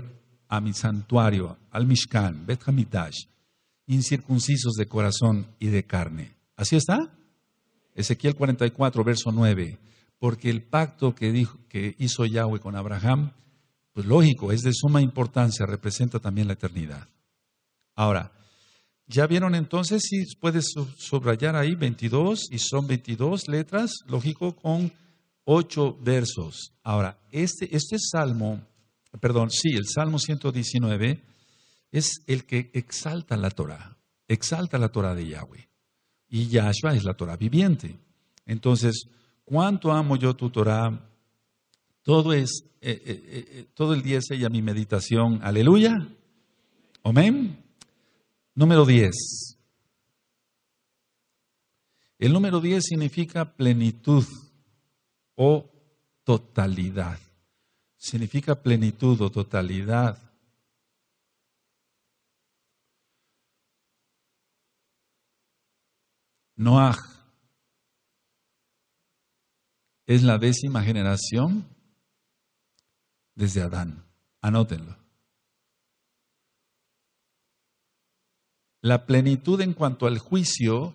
a mi santuario, al Mishkan, Bet Hamidash, incircuncisos de corazón y de carne. ¿Así está? Ezequiel 44, verso 9. Porque el pacto que, dijo, que hizo Yahweh con Abraham, pues lógico, es de suma importancia, representa también la eternidad. Ahora, ¿ya vieron entonces si puedes subrayar ahí 22 y son 22 letras? Lógico, con 8 versos. Ahora, este, este salmo, perdón, sí, el salmo 119 es el que exalta la Torah, exalta la Torah de Yahweh. Y Yahshua es la Torah viviente. Entonces, ¿cuánto amo yo tu Torah? Todo, es, eh, eh, eh, todo el día es ella mi meditación. Aleluya. Amén. Número 10. El número 10 significa plenitud o totalidad. Significa plenitud o totalidad. Noaj es la décima generación desde Adán. Anótenlo. La plenitud en cuanto al juicio,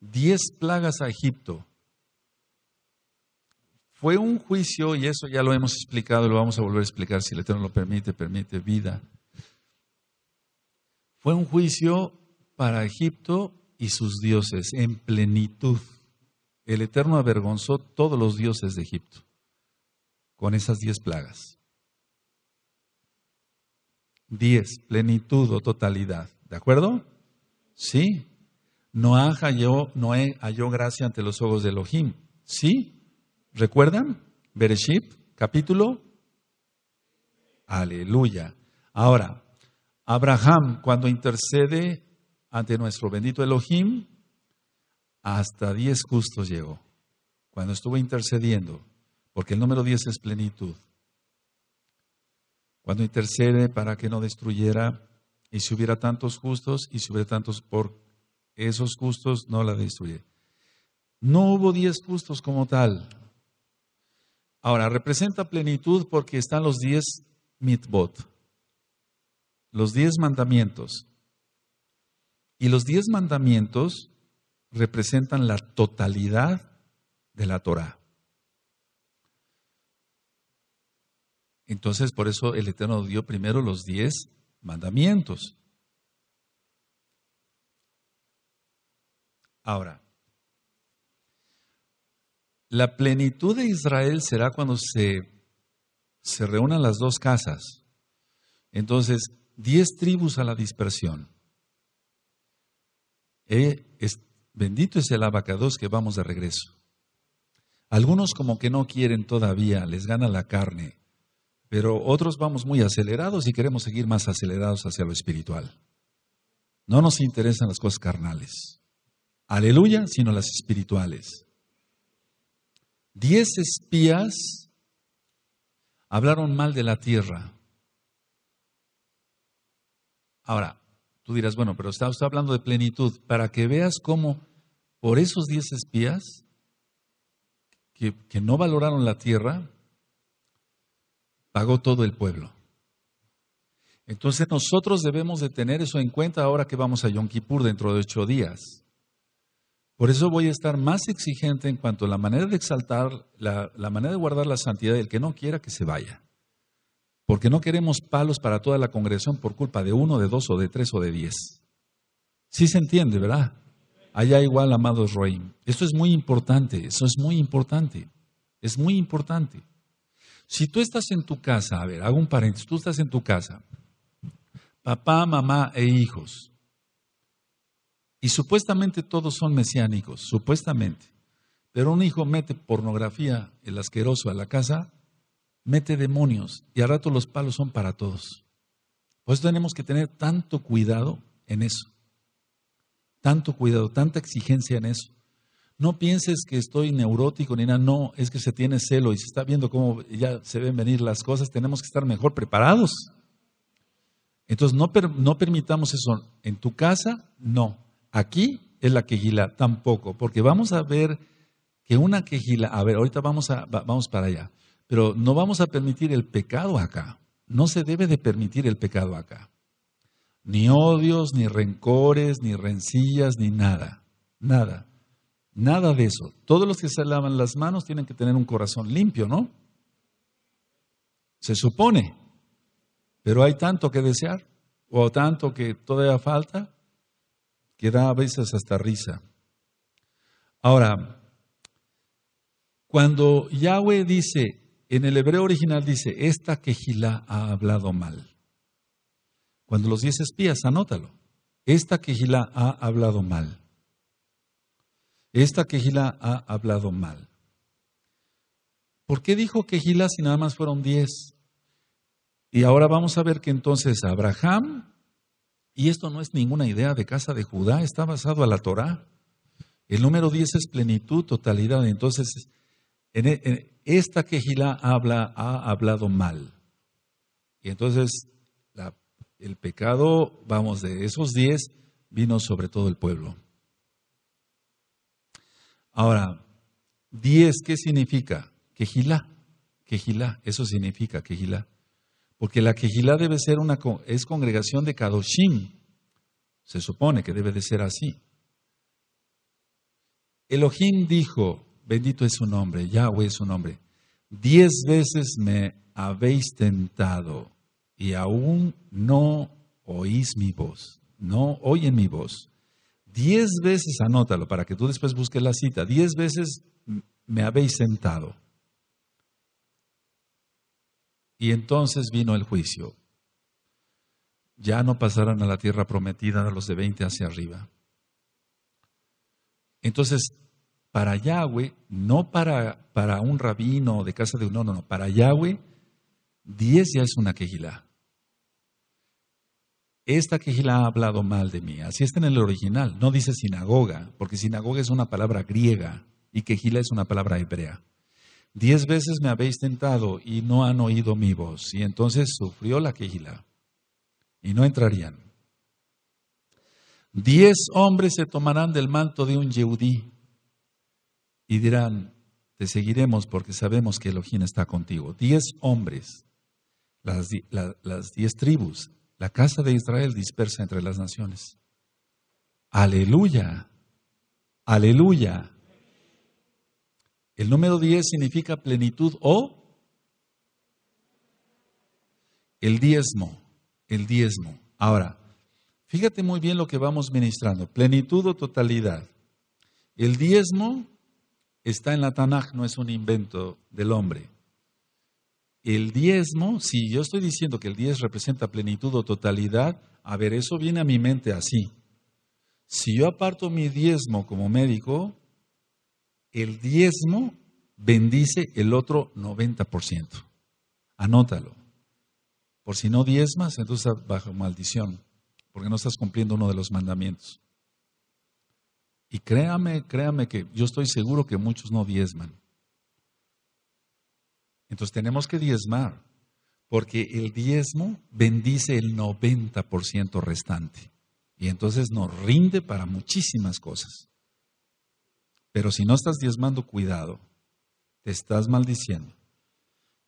diez plagas a Egipto. Fue un juicio, y eso ya lo hemos explicado, lo vamos a volver a explicar si el Eterno lo permite, permite vida. Fue un juicio para Egipto y sus dioses en plenitud. El Eterno avergonzó todos los dioses de Egipto con esas diez plagas. Diez, plenitud o totalidad. ¿De acuerdo? Sí. Noé halló, halló gracia ante los ojos de Elohim. ¿Sí? ¿Recuerdan? Bereshit, capítulo. Aleluya. Ahora, Abraham cuando intercede ante nuestro bendito Elohim, hasta diez justos llegó, cuando estuvo intercediendo, porque el número diez es plenitud. Cuando intercede para que no destruyera, y si hubiera tantos justos, y si hubiera tantos por esos justos, no la destruye. No hubo diez justos como tal. Ahora, representa plenitud porque están los diez mitbot, los diez mandamientos. Y los diez mandamientos representan la totalidad de la Torah. Entonces, por eso el Eterno dio primero los diez mandamientos. Ahora, la plenitud de Israel será cuando se, se reúnan las dos casas. Entonces, diez tribus a la dispersión. Eh, bendito es el abacados que vamos de regreso. Algunos como que no quieren todavía, les gana la carne, pero otros vamos muy acelerados y queremos seguir más acelerados hacia lo espiritual. No nos interesan las cosas carnales, aleluya, sino las espirituales. Diez espías hablaron mal de la tierra. Ahora, Tú dirás, bueno, pero está hablando de plenitud, para que veas cómo por esos diez espías que, no valoraron la tierra, pagó todo el pueblo. Entonces nosotros debemos de tener eso en cuenta ahora que vamos a Yom Kippur dentro de ocho días. Por eso voy a estar más exigente en cuanto a la manera de exaltar, la manera de guardar la santidad del que no quiera que se vaya. Porque no queremos palos para toda la congregación por culpa de uno, de dos, o de tres, o de diez. Sí se entiende, ¿verdad? Allá igual, amados Roim. Esto es muy importante, eso es muy importante. Es muy importante. Si tú estás en tu casa, a ver, hago un paréntesis, tú estás en tu casa, papá, mamá e hijos, y supuestamente todos son mesiánicos, supuestamente, pero un hijo mete pornografía, el asqueroso, a la casa, mete demonios y al rato los palos son para todos. Por eso tenemos que tener tanto cuidado en eso. Tanto cuidado, tanta exigencia en eso. No pienses que estoy neurótico ni nada, no, es que se tiene celo y se está viendo cómo ya se ven venir las cosas, tenemos que estar mejor preparados. Entonces no, no permitamos eso. En tu casa, no. Aquí es la quejila, tampoco, porque vamos a ver que una quejila, a ver, ahorita vamos, a, vamos para allá. Pero no vamos a permitir el pecado acá. No se debe de permitir el pecado acá. Ni odios, ni rencores, ni rencillas, ni nada. Nada. Nada de eso. Todos los que se lavan las manos tienen que tener un corazón limpio, ¿no? Se supone. Pero hay tanto que desear o tanto que todavía falta que da a veces hasta risa. Ahora, cuando Yahweh dice, en el hebreo original dice, esta quejila ha hablado mal. Cuando los diez espías, anótalo. Esta quejila ha hablado mal. Esta quejila ha hablado mal. ¿Por qué dijo quejila si nada más fueron diez? Y ahora vamos a ver que entonces Abraham, y esto no es ninguna idea de casa de Judá, está basado a la Torah. El número diez es plenitud, totalidad. Entonces, e, en, esta quejila habla, ha hablado mal. Y entonces el pecado, vamos, de esos diez vino sobre todo el pueblo. Ahora, diez, ¿qué significa? Quejilá, quejilá, eso significa quejila. Porque la quejilá debe ser una, es congregación de Kadoshim. Se supone que debe de ser así. Elohim dijo, Bendito es su nombre, Yahweh es su nombre. Diez veces me habéis tentado y aún no oís mi voz, no oyen mi voz. Diez veces, anótalo para que tú después busques la cita, diez veces me habéis tentado. Y entonces vino el juicio. Ya no pasarán a la tierra prometida los de veinte hacia arriba. Entonces, para Yahweh, no para, un rabino de casa de un no, no, para Yahweh, diez ya es una quejila. Esta quejila ha hablado mal de mí. Así está en el original. No dice sinagoga, porque sinagoga es una palabra griega y quejila es una palabra hebrea. Diez veces me habéis tentado y no han oído mi voz. Y entonces sufrió la quejila y no entrarían. Diez hombres se tomarán del manto de un yehudí y dirán, te seguiremos porque sabemos que Elohim está contigo. Diez hombres, las, las diez tribus, la casa de Israel dispersa entre las naciones. Aleluya, aleluya. El número diez significa plenitud o el diezmo, el diezmo. Ahora, fíjate muy bien lo que vamos ministrando, plenitud o totalidad. El diezmo está en la Tanaj, no es un invento del hombre. El diezmo, si yo estoy diciendo que el diez representa plenitud o totalidad, a ver, eso viene a mi mente así. Si yo aparto mi diezmo como médico, el diezmo bendice el otro 90%. Anótalo. Por si no diezmas, entonces bajo maldición, porque no estás cumpliendo uno de los mandamientos. Y créame, créame que yo estoy seguro que muchos no diezman. Entonces tenemos que diezmar, porque el diezmo bendice el 90% restante. Y entonces nos rinde para muchísimas cosas. Pero si no estás diezmando, cuidado, te estás maldiciendo.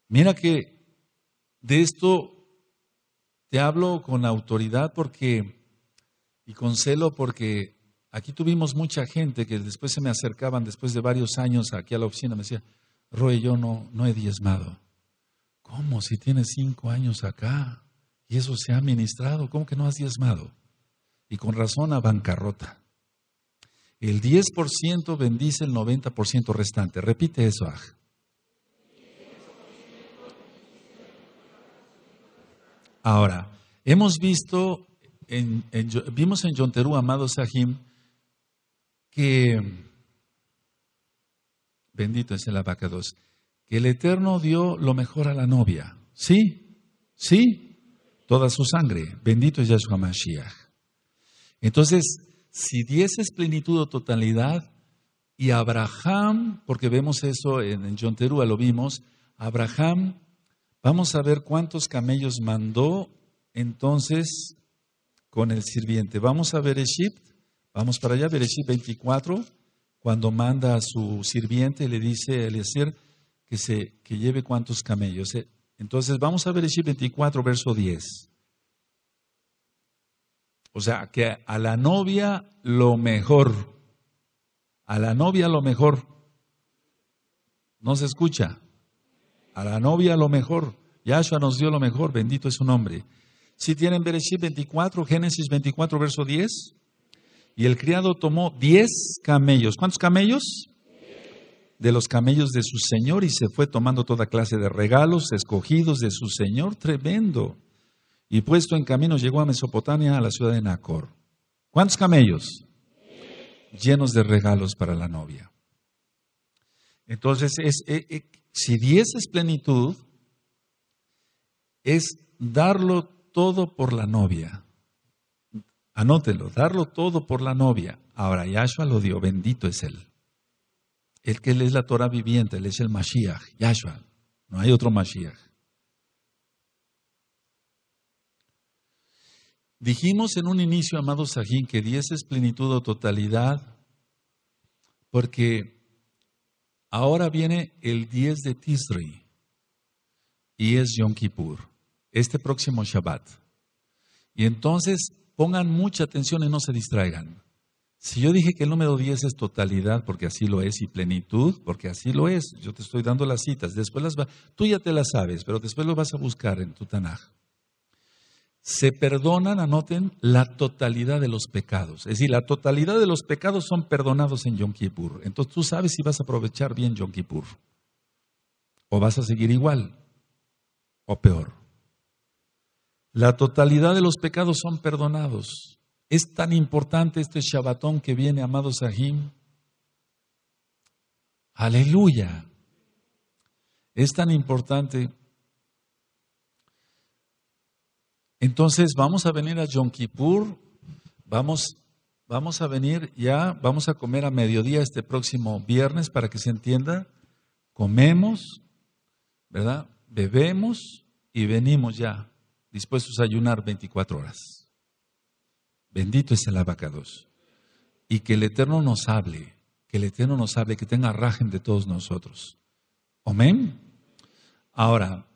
Mira que de esto te hablo con autoridad porque y con celo porque Aquí tuvimos mucha gente que después se me acercaban, después de varios años aquí a la oficina, me decía, Roy, yo no, no he diezmado. ¿Cómo? Si tienes cinco años acá y eso se ha ministrado. ¿cómo que no has diezmado? Y con razón a bancarrota. El 10% bendice el 90% restante. Repite eso, Aj. Ahora, hemos visto vimos en Yonterú, amado Sahim, que, bendito es el dos que el Eterno dio lo mejor a la novia. ¿Sí? ¿Sí? Toda su sangre. Bendito es Yahshua Mashiach. Entonces, si dieses plenitud o totalidad, y Abraham, porque vemos eso en John lo vimos, Abraham, vamos a ver cuántos camellos mandó entonces con el sirviente. Vamos a ver Egipto. Vamos para allá, versículo 24, cuando manda a su sirviente le dice a Eliezer que, se, que lleve cuantos camellos. Eh, entonces vamos a versículo 24, verso 10. O sea, que a la novia lo mejor. A la novia lo mejor. No se escucha. A la novia lo mejor. Yahshua nos dio lo mejor. Bendito es su nombre. Si tienen Bereshit 24, Génesis 24, verso 10. Y el criado tomó diez camellos. ¿Cuántos camellos? De los camellos de su señor y se fue tomando toda clase de regalos escogidos de su señor, tremendo. Y puesto en camino llegó a Mesopotamia, a la ciudad de Nacor. ¿Cuántos camellos? Llenos de regalos para la novia. Entonces, eh, eh, si diez es plenitud, es darlo todo por la novia. Anótelo, darlo todo por la novia. Ahora Yahshua lo dio, bendito es Él. Él que Él es la Torah viviente, Él es el Mashiach, Yahshua. No hay otro Mashiach. Dijimos en un inicio, amados Sajín, que 10 es plenitud o totalidad, porque ahora viene el 10 de Tisri y es Yom Kippur, este próximo Shabbat. Y entonces pongan mucha atención y no se distraigan. Si yo dije que el número 10 es totalidad, porque así lo es, y plenitud, porque así lo es, yo te estoy dando las citas, después las va, tú ya te las sabes, pero después lo vas a buscar en tu Tanaj. Se perdonan, anoten, la totalidad de los pecados. Es decir, la totalidad de los pecados son perdonados en Yom Kippur. Entonces tú sabes si vas a aprovechar bien Yom Kippur. O vas a seguir igual. O peor. La totalidad de los pecados son perdonados. Es tan importante este Shabbatón que viene, amado Sahim. Aleluya. Es tan importante. Entonces vamos a venir a Yom Kippur, vamos, vamos a venir ya, vamos a comer a mediodía este próximo viernes para que se entienda. Comemos, ¿verdad? Bebemos y venimos ya dispuestos a ayunar 24 horas. Bendito es el abacados. Y que el Eterno nos hable, que el Eterno nos hable, que tenga rajen de todos nosotros. Amén. Ahora,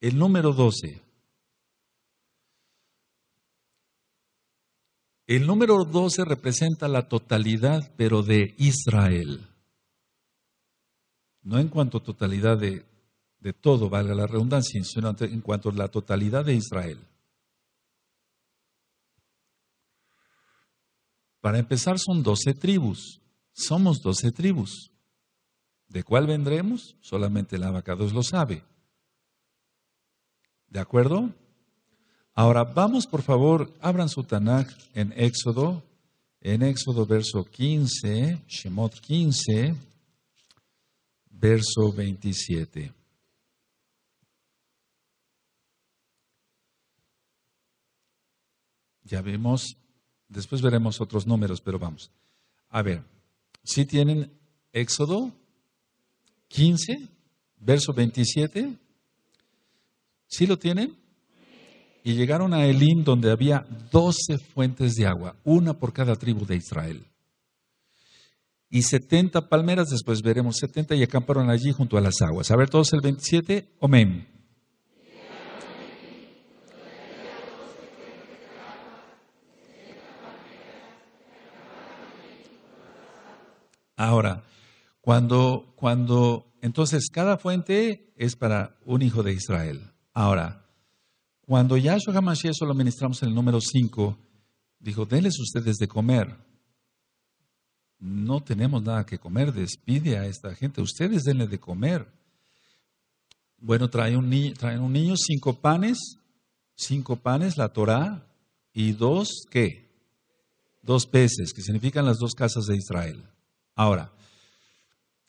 el número 12. El número 12 representa la totalidad, pero de Israel. No en cuanto a totalidad de, de todo, valga la redundancia, en cuanto a la totalidad de Israel. Para empezar, son doce tribus. Somos doce tribus. ¿De cuál vendremos? Solamente el abacados lo sabe. ¿De acuerdo? Ahora vamos, por favor, abran su Tanakh en Éxodo, en Éxodo verso 15, Shemot 15, verso 27. Ya vemos, después veremos otros números, pero vamos. A ver, si ¿sí tienen Éxodo 15, verso 27, ¿sí lo tienen? Y llegaron a Elín donde había doce fuentes de agua, una por cada tribu de Israel. Y setenta palmeras, después veremos setenta, y acamparon allí junto a las aguas. A ver todos el 27, amén. Ahora, cuando, cuando, entonces cada fuente es para un hijo de Israel. Ahora, cuando Yahshua HaMashiach eso lo ministramos en el número 5, dijo, denles ustedes de comer. No tenemos nada que comer, despide a esta gente, ustedes denle de comer. Bueno, trae un niño, traen un niño cinco panes, cinco panes, la Torá, y dos, ¿qué? Dos peces, que significan las dos casas de Israel. Ahora,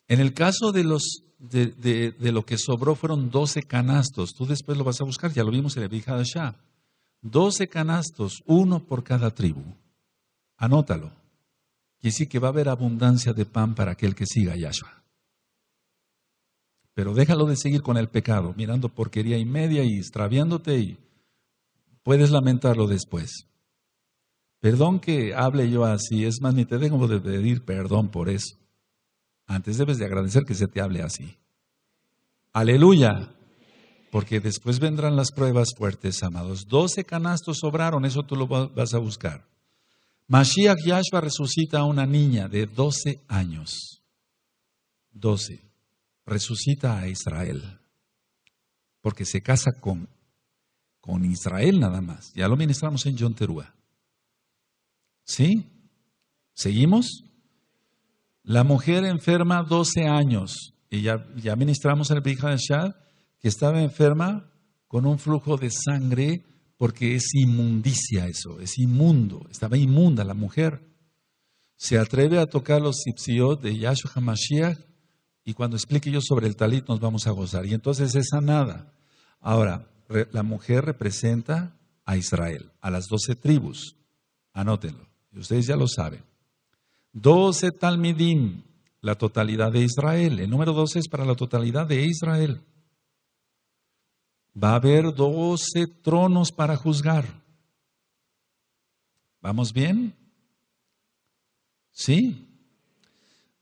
en el caso de, los, de, lo que sobró fueron 12 canastos. Tú después lo vas a buscar, ya lo vimos en el de 12 canastos, uno por cada tribu. Anótalo. Y sí que va a haber abundancia de pan para aquel que siga a Yahshua. Pero déjalo de seguir con el pecado, mirando porquería y media y extraviándote y puedes lamentarlo después. Perdón que hable yo así, es más, ni te dejo de pedir perdón por eso. Antes debes de agradecer que se te hable así. Aleluya. Porque después vendrán las pruebas fuertes, amados. Doce canastos sobraron, eso tú lo vas a buscar. Mashiach Yahshua resucita a una niña de doce años. Doce. Resucita a Israel. Porque se casa con, con Israel nada más. Ya lo ministramos en John Terúa. ¿Sí? ¿Seguimos? La mujer enferma 12 años, y ya, ya ministramos el Bija Shad, que estaba enferma con un flujo de sangre porque es inmundicia eso, es inmundo, estaba inmunda la mujer. Se atreve a tocar los sipsiot de Yahshua HaMashiach y cuando explique yo sobre el talit nos vamos a gozar. Y entonces es sanada. Ahora, la mujer representa a Israel, a las doce tribus. Anótenlo ustedes ya lo saben. Doce Talmidim, la totalidad de Israel. El número 12 es para la totalidad de Israel. Va a haber doce tronos para juzgar. ¿Vamos bien? ¿Sí?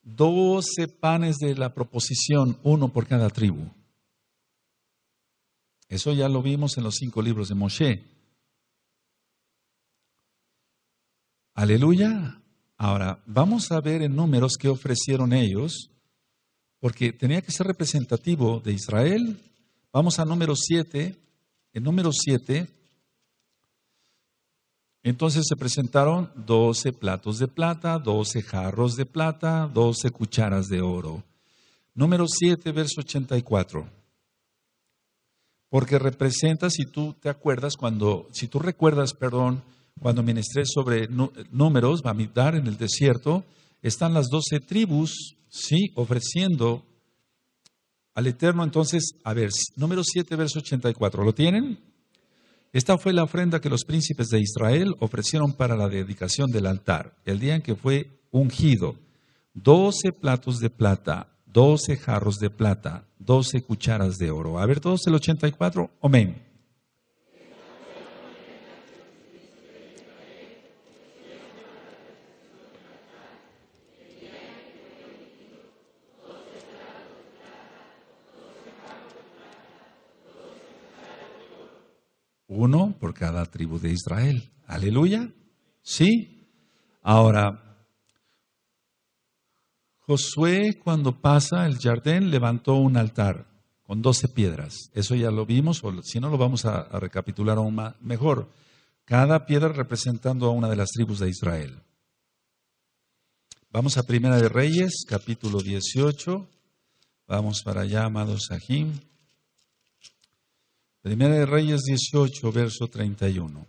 Doce panes de la proposición, uno por cada tribu. Eso ya lo vimos en los cinco libros de Moshe. Aleluya. Ahora, vamos a ver en números que ofrecieron ellos, porque tenía que ser representativo de Israel. Vamos a número 7. En número 7, entonces se presentaron 12 platos de plata, 12 jarros de plata, 12 cucharas de oro. Número 7, verso 84. Porque representa, si tú te acuerdas, cuando, si tú recuerdas, perdón, cuando ministré sobre números, Bamidar en el desierto, están las doce tribus, sí, ofreciendo al Eterno. Entonces, a ver, número 7, verso 84, ¿lo tienen? Esta fue la ofrenda que los príncipes de Israel ofrecieron para la dedicación del altar, el día en que fue ungido. Doce platos de plata, doce jarros de plata, doce cucharas de oro. A ver, todos el 84, amén. tribu de Israel. Aleluya. ¿Sí? Ahora, Josué cuando pasa el jardín levantó un altar con doce piedras. Eso ya lo vimos, o si no lo vamos a, recapitular aún mejor. Cada piedra representando a una de las tribus de Israel. Vamos a Primera de Reyes, capítulo 18. Vamos para allá, amados Sahim. Primera de Reyes 18, verso 31.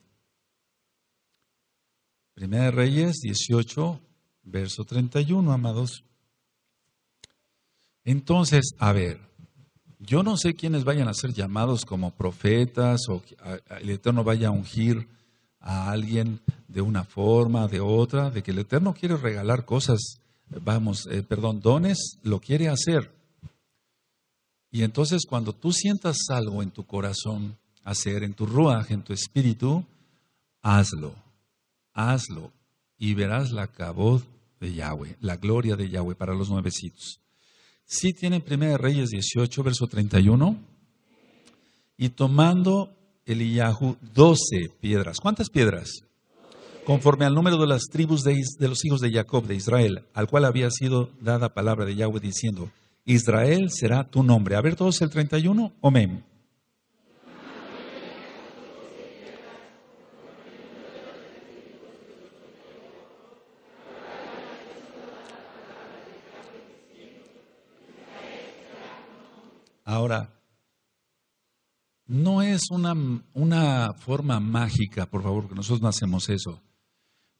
Primera de Reyes 18, verso 31, amados. Entonces, a ver, yo no sé quiénes vayan a ser llamados como profetas o el Eterno vaya a ungir a alguien de una forma, de otra, de que el Eterno quiere regalar cosas, vamos, eh, perdón, dones, lo quiere hacer. Y entonces cuando tú sientas algo en tu corazón hacer, en tu ruaj, en tu espíritu, hazlo, hazlo y verás la caboz de Yahweh, la gloria de Yahweh para los nuevecitos. Si ¿Sí tienen 1 Reyes 18, verso 31, y tomando Iyahu, 12 piedras. ¿Cuántas piedras? Conforme al número de las tribus de, de los hijos de Jacob, de Israel, al cual había sido dada palabra de Yahweh diciendo, Israel será tu nombre. A ver todos el 31, amén. Ahora, no es una, una forma mágica, por favor, que nosotros no hacemos eso.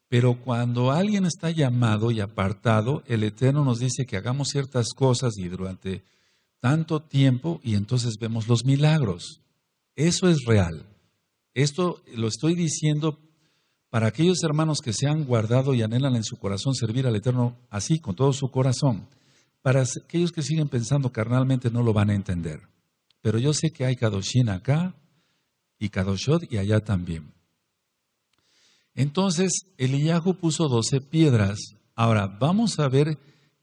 Pero cuando alguien está llamado y apartado, el Eterno nos dice que hagamos ciertas cosas y durante tanto tiempo y entonces vemos los milagros. Eso es real. Esto lo estoy diciendo para aquellos hermanos que se han guardado y anhelan en su corazón servir al Eterno así, con todo su corazón. Para aquellos que siguen pensando carnalmente no lo van a entender. Pero yo sé que hay Kadoshin acá y Kadoshot y allá también. Entonces, Eliyahu puso doce piedras. Ahora, vamos a ver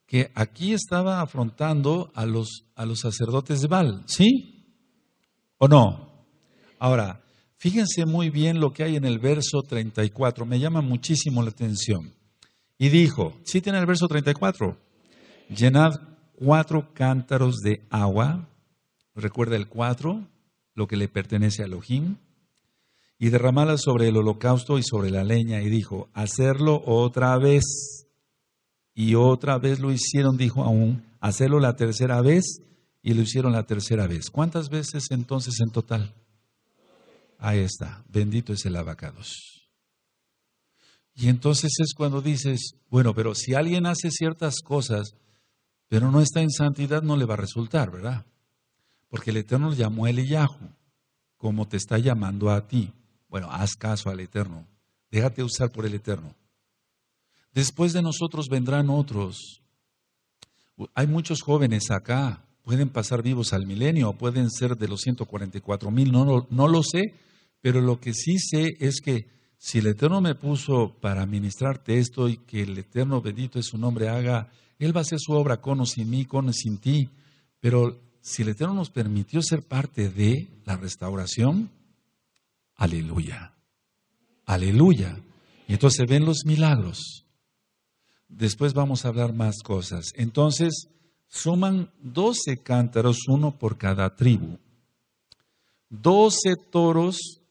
que aquí estaba afrontando a los, a los sacerdotes de Baal, ¿sí? ¿O no? Ahora, fíjense muy bien lo que hay en el verso 34, me llama muchísimo la atención. Y dijo, ¿sí tiene el verso 34? Llenad cuatro cántaros de agua, recuerda el cuatro, lo que le pertenece a Elohim, y derramala sobre el holocausto y sobre la leña, y dijo, hacerlo otra vez. Y otra vez lo hicieron, dijo aún, hacerlo la tercera vez, y lo hicieron la tercera vez. ¿Cuántas veces entonces en total? Ahí está, bendito es el abacados. Y entonces es cuando dices, bueno, pero si alguien hace ciertas cosas, pero no está en santidad, no le va a resultar, ¿verdad? Porque el Eterno llamó el Eliyahu, como te está llamando a ti. Bueno, haz caso al Eterno. Déjate usar por el Eterno. Después de nosotros vendrán otros. Hay muchos jóvenes acá. Pueden pasar vivos al milenio, pueden ser de los 144 mil, no, lo sé, pero lo que sí sé es que si el Eterno me puso para ministrarte esto y que el Eterno bendito es su nombre haga, Él va a hacer su obra con o sin mí, con o sin ti. Pero si el Eterno nos permitió ser parte de la restauración, Aleluya. Aleluya. Y entonces ven los milagros. Después vamos a hablar más cosas. Entonces, suman doce cántaros, uno por cada tribu. doce toros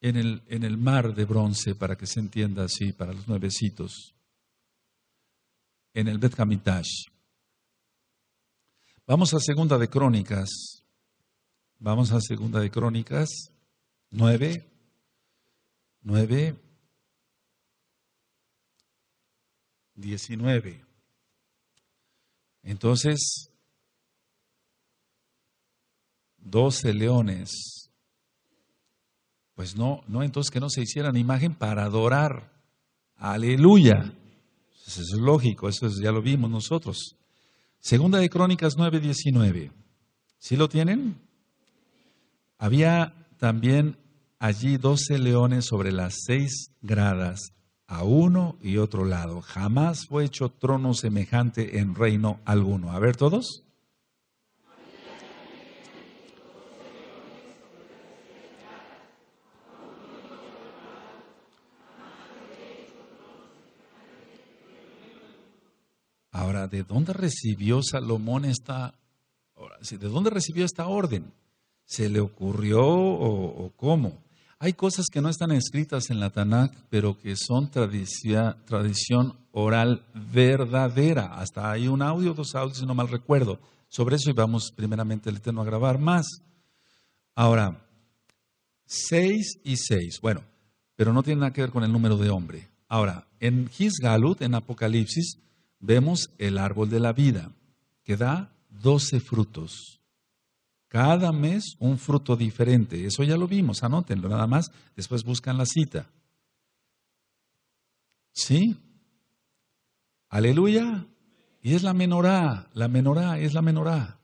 en el, en el mar de bronce, para que se entienda así, para los nuevecitos, en el Bet Vamos a Segunda de Crónicas. Vamos a Segunda de Crónicas. 9, 9, 19. Entonces, 12 leones. Pues no, no, entonces que no se hicieran imagen para adorar. Aleluya. Eso es lógico, eso ya lo vimos nosotros. Segunda de Crónicas nueve, diecinueve, ¿Sí lo tienen? Había también allí doce leones sobre las seis gradas, a uno y otro lado. Jamás fue hecho trono semejante en reino alguno. A ver todos. Ahora, ¿de dónde recibió Salomón esta, ¿de dónde recibió esta orden? se le ocurrió o, cómo. Hay cosas que no están escritas en la Tanakh, pero que son tradición oral verdadera. Hasta hay un audio, dos audios, si no mal recuerdo. Sobre eso y vamos primeramente el Eterno a grabar más. Ahora, seis y seis. Bueno, pero no tiene nada que ver con el número de hombre. Ahora, en Hisgalut en Apocalipsis, vemos el árbol de la vida, que da doce frutos. Cada mes un fruto diferente. Eso ya lo vimos, anótenlo nada más. Después buscan la cita. ¿Sí? Aleluya. Y es la menorá, la menorá es la menorá.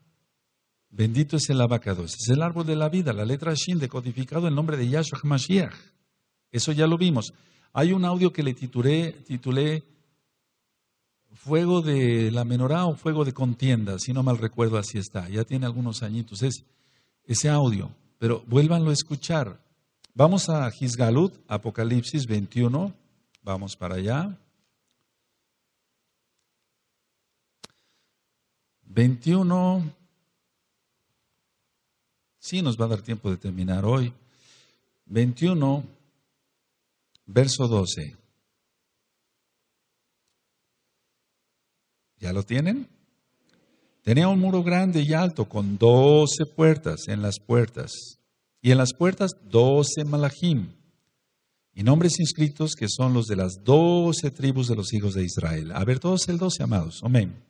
Bendito es el abacado, es el árbol de la vida, la letra Shin, decodificado en nombre de Yahshua Mashiach. Eso ya lo vimos. Hay un audio que le titulé, titulé fuego de la menorá o fuego de contienda, si no mal recuerdo, así está. Ya tiene algunos añitos ese audio, pero vuélvanlo a escuchar. Vamos a Gisgalut, Apocalipsis 21, vamos para allá. 21, sí nos va a dar tiempo de terminar hoy. 21, verso 12. ¿Ya lo tienen? Tenía un muro grande y alto con doce puertas en las puertas, y en las puertas doce malajim, y nombres inscritos que son los de las doce tribus de los hijos de Israel. A ver, todos el doce, amados. Amén.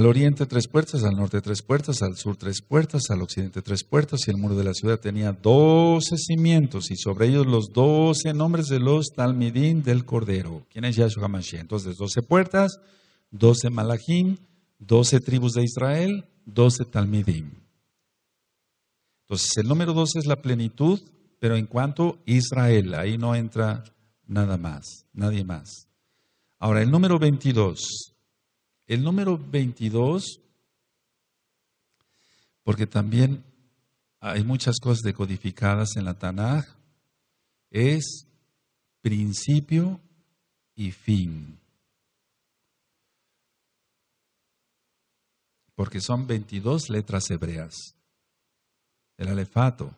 Al oriente tres puertas, al norte tres puertas, al sur tres puertas, al occidente tres puertas, y el muro de la ciudad tenía doce cimientos, y sobre ellos los doce nombres de los talmidín del Cordero. ¿Quién es Yahshua Entonces, doce puertas, doce malachim, doce tribus de Israel, doce talmidín. Entonces, el número doce es la plenitud, pero en cuanto Israel, ahí no entra nada más, nadie más. Ahora, el número veintidós. El número 22, porque también hay muchas cosas decodificadas en la Tanaj, es principio y fin. Porque son 22 letras hebreas. El alefato.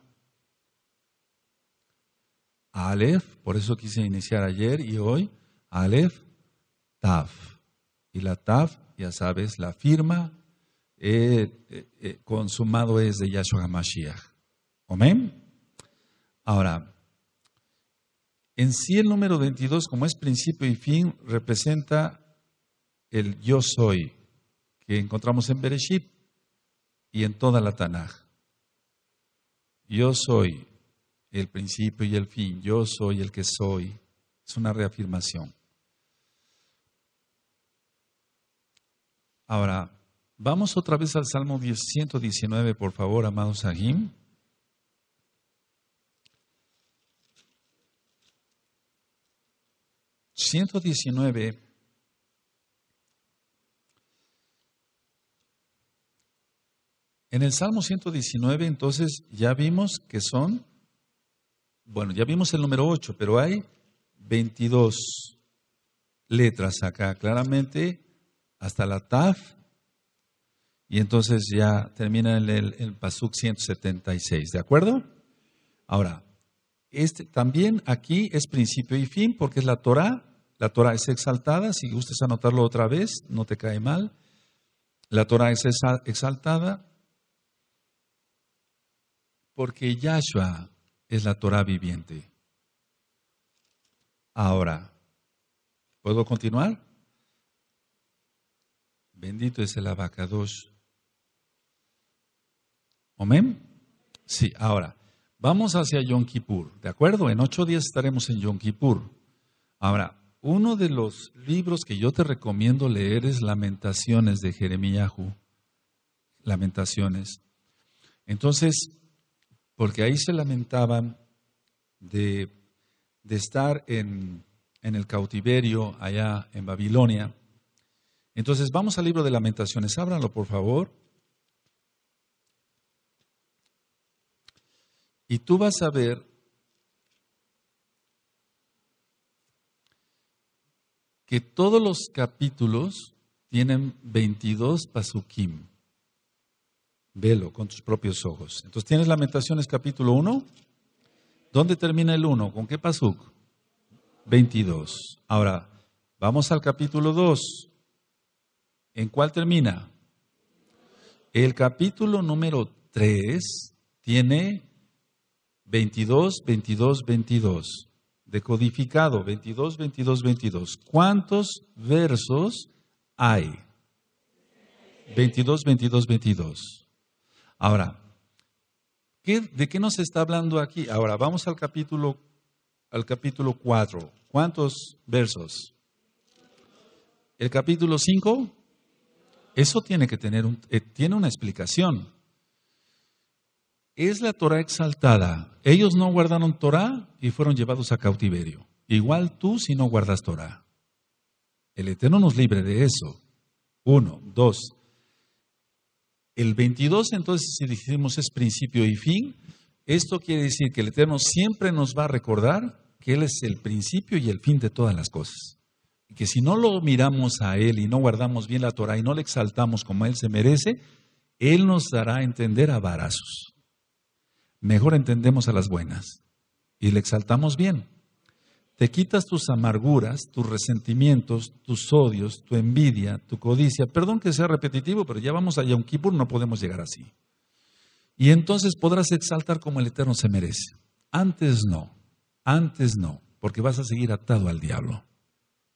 Aleph, por eso quise iniciar ayer y hoy, Aleph, Taf. Y la TAF, ya sabes, la firma eh, eh, eh, consumado es de Yahshua HaMashiach. Amén. Ahora, en sí el número 22, como es principio y fin, representa el yo soy que encontramos en Bereshit y en toda la Tanaj. Yo soy el principio y el fin, yo soy el que soy. Es una reafirmación. Ahora, vamos otra vez al Salmo 119, por favor, amados Sahim. 119. En el Salmo 119, entonces, ya vimos que son, bueno, ya vimos el número 8, pero hay 22 letras acá. Claramente, hasta la Taf. Y entonces ya termina el, el, Pasuk 176, ¿de acuerdo? Ahora, este, también aquí es principio y fin porque es la Torah. La Torah es exaltada, si gustas anotarlo otra vez, no te cae mal. La Torah es exaltada porque Yahshua es la Torah viviente. Ahora, ¿puedo continuar? Bendito es el abacados. ¿Amén? Sí, ahora, vamos hacia Yom Kippur, ¿de acuerdo? En ocho días estaremos en Yom Kippur. Ahora, uno de los libros que yo te recomiendo leer es Lamentaciones de Jeremías. Lamentaciones. Entonces, porque ahí se lamentaban de, estar en el cautiverio allá en Babilonia entonces vamos al libro de lamentaciones, ábranlo por favor. Y tú vas a ver que todos los capítulos tienen 22 pasukim. Velo con tus propios ojos. Entonces tienes Lamentaciones capítulo 1. ¿Dónde termina el 1? ¿Con qué pasuk? 22. Ahora, vamos al capítulo 2. ¿En cuál termina? El capítulo número 3 tiene 22, 22, 22, decodificado 22, 22, 22. ¿Cuántos versos hay? 22, 22, 22. Ahora, ¿de qué nos está hablando aquí? Ahora, vamos al capítulo, al capítulo 4. ¿Cuántos versos? El capítulo 5 eso tiene que tener eh, una explicación. Es la Torah exaltada. Ellos no guardaron Torah y fueron llevados a cautiverio. Igual tú si no guardas Torah. El Eterno nos libre de eso. Uno, dos. El 22 entonces, si dijimos es principio y fin, esto quiere decir que el Eterno siempre nos va a recordar que Él es el principio y el fin de todas las cosas que si no lo miramos a Él y no guardamos bien la Torah y no le exaltamos como Él se merece, Él nos dará a entender a varazos. Mejor entendemos a las buenas y le exaltamos bien. Te quitas tus amarguras, tus resentimientos, tus odios, tu envidia, tu codicia. Perdón que sea repetitivo, pero ya vamos a Yom Kippur, no podemos llegar así. Y entonces podrás exaltar como el Eterno se merece. Antes no, antes no, porque vas a seguir atado al diablo.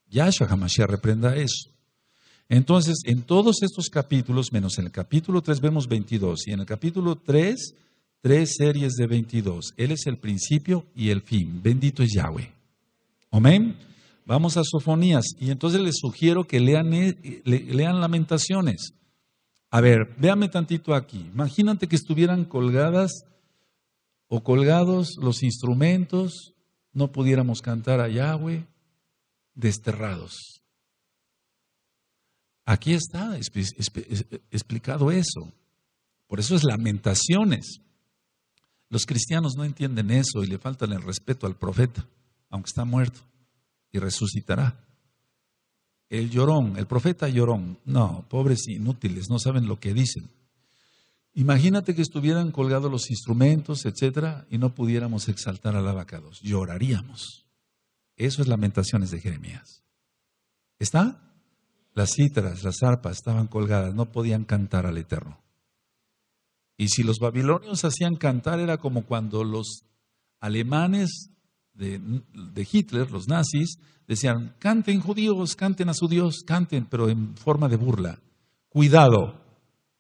Yahshua Hamashiach reprenda eso. Entonces, en todos estos capítulos, menos en el capítulo 3 vemos 22, y en el capítulo 3, tres series de 22. Él es el principio y el fin. Bendito es Yahweh. Amén. Vamos a Sofonías, y entonces les sugiero que lean, eh, lean Lamentaciones. A ver, véame tantito aquí. Imagínate que estuvieran colgadas o colgados los instrumentos, no pudiéramos cantar a Yahweh desterrados. Aquí está eh, explicado eso. Por eso es lamentaciones. Los cristianos no entienden eso y le faltan el respeto al profeta, aunque está muerto y resucitará. El llorón, el profeta llorón, no, pobres inútiles, no saben lo que dicen. Imagínate que estuvieran colgados los instrumentos, etcétera, y no pudiéramos exaltar al abacados, lloraríamos. Eso es lamentaciones de Jeremías. ¿Está? Las cítaras, las arpas estaban colgadas, no podían cantar al Eterno. Y si los babilonios hacían cantar era como cuando los alemanes de, de, Hitler, los nazis, decían, canten judíos, canten a su Dios, canten, pero en forma de burla. Cuidado,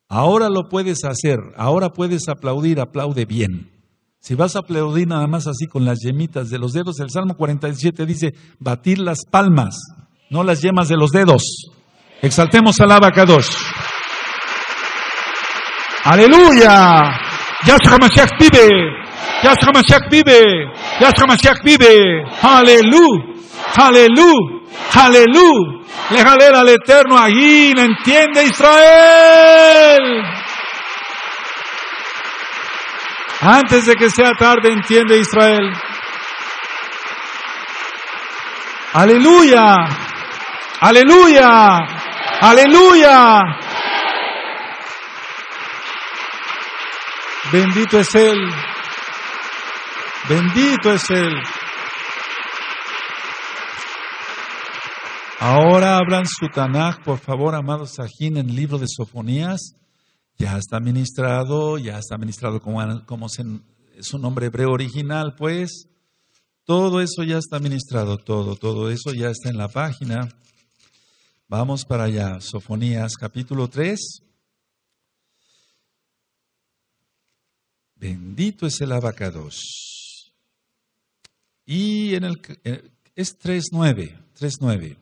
ahora lo puedes hacer, ahora puedes aplaudir, aplaude bien. Si vas a aplaudir nada más así con las yemitas de los dedos, el Salmo 47 dice, batir las palmas, no las yemas de los dedos. Exaltemos al Abacadosh. Aleluya. Yahshua Mashiach vive. Yahshua Mashiach vive. Yahshua Mashiach vive. Aleluya. Aleluya. Aleluya. Le al Eterno allí. ¿Entiende Israel? Antes de que sea tarde, entiende Israel. Aleluya, aleluya, aleluya. Bendito es Él, bendito es Él. Ahora hablan su por favor, amados Sajín, en el libro de Sofonías ya está ministrado, ya está ministrado como, su nombre hebreo original, pues todo eso ya está ministrado, todo, todo eso ya está en la página. Vamos para allá, Sofonías capítulo 3. Bendito es el abacados. Y en el eh, es 3.9, 3.9.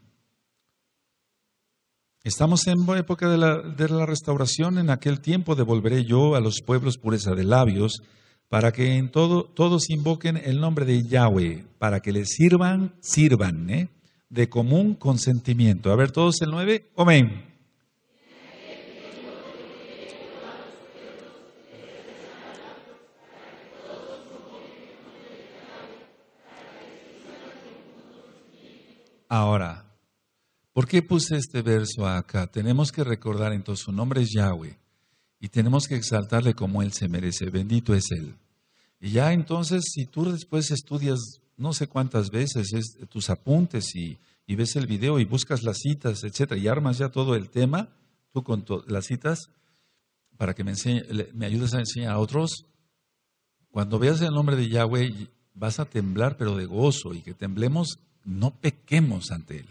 Estamos en época de la, restauración, en aquel tiempo devolveré yo a los pueblos pureza de labios, para que en todos invoquen el nombre de Yahweh, para que les sirvan, sirvan, ¿eh? de común consentimiento. A ver, todos el nueve. amén. Ahora, ¿Por qué puse este verso acá? Tenemos que recordar entonces su nombre es Yahweh y tenemos que exaltarle como Él se merece. Bendito es Él. Y ya entonces, si tú después estudias no sé cuántas veces tus apuntes y, ves el video y buscas las citas, etcétera, y armas ya todo el tema, tú con las citas, para que me, me ayudes a enseñar a otros, cuando veas el nombre de Yahweh vas a temblar, pero de gozo, y que temblemos, no pequemos ante Él.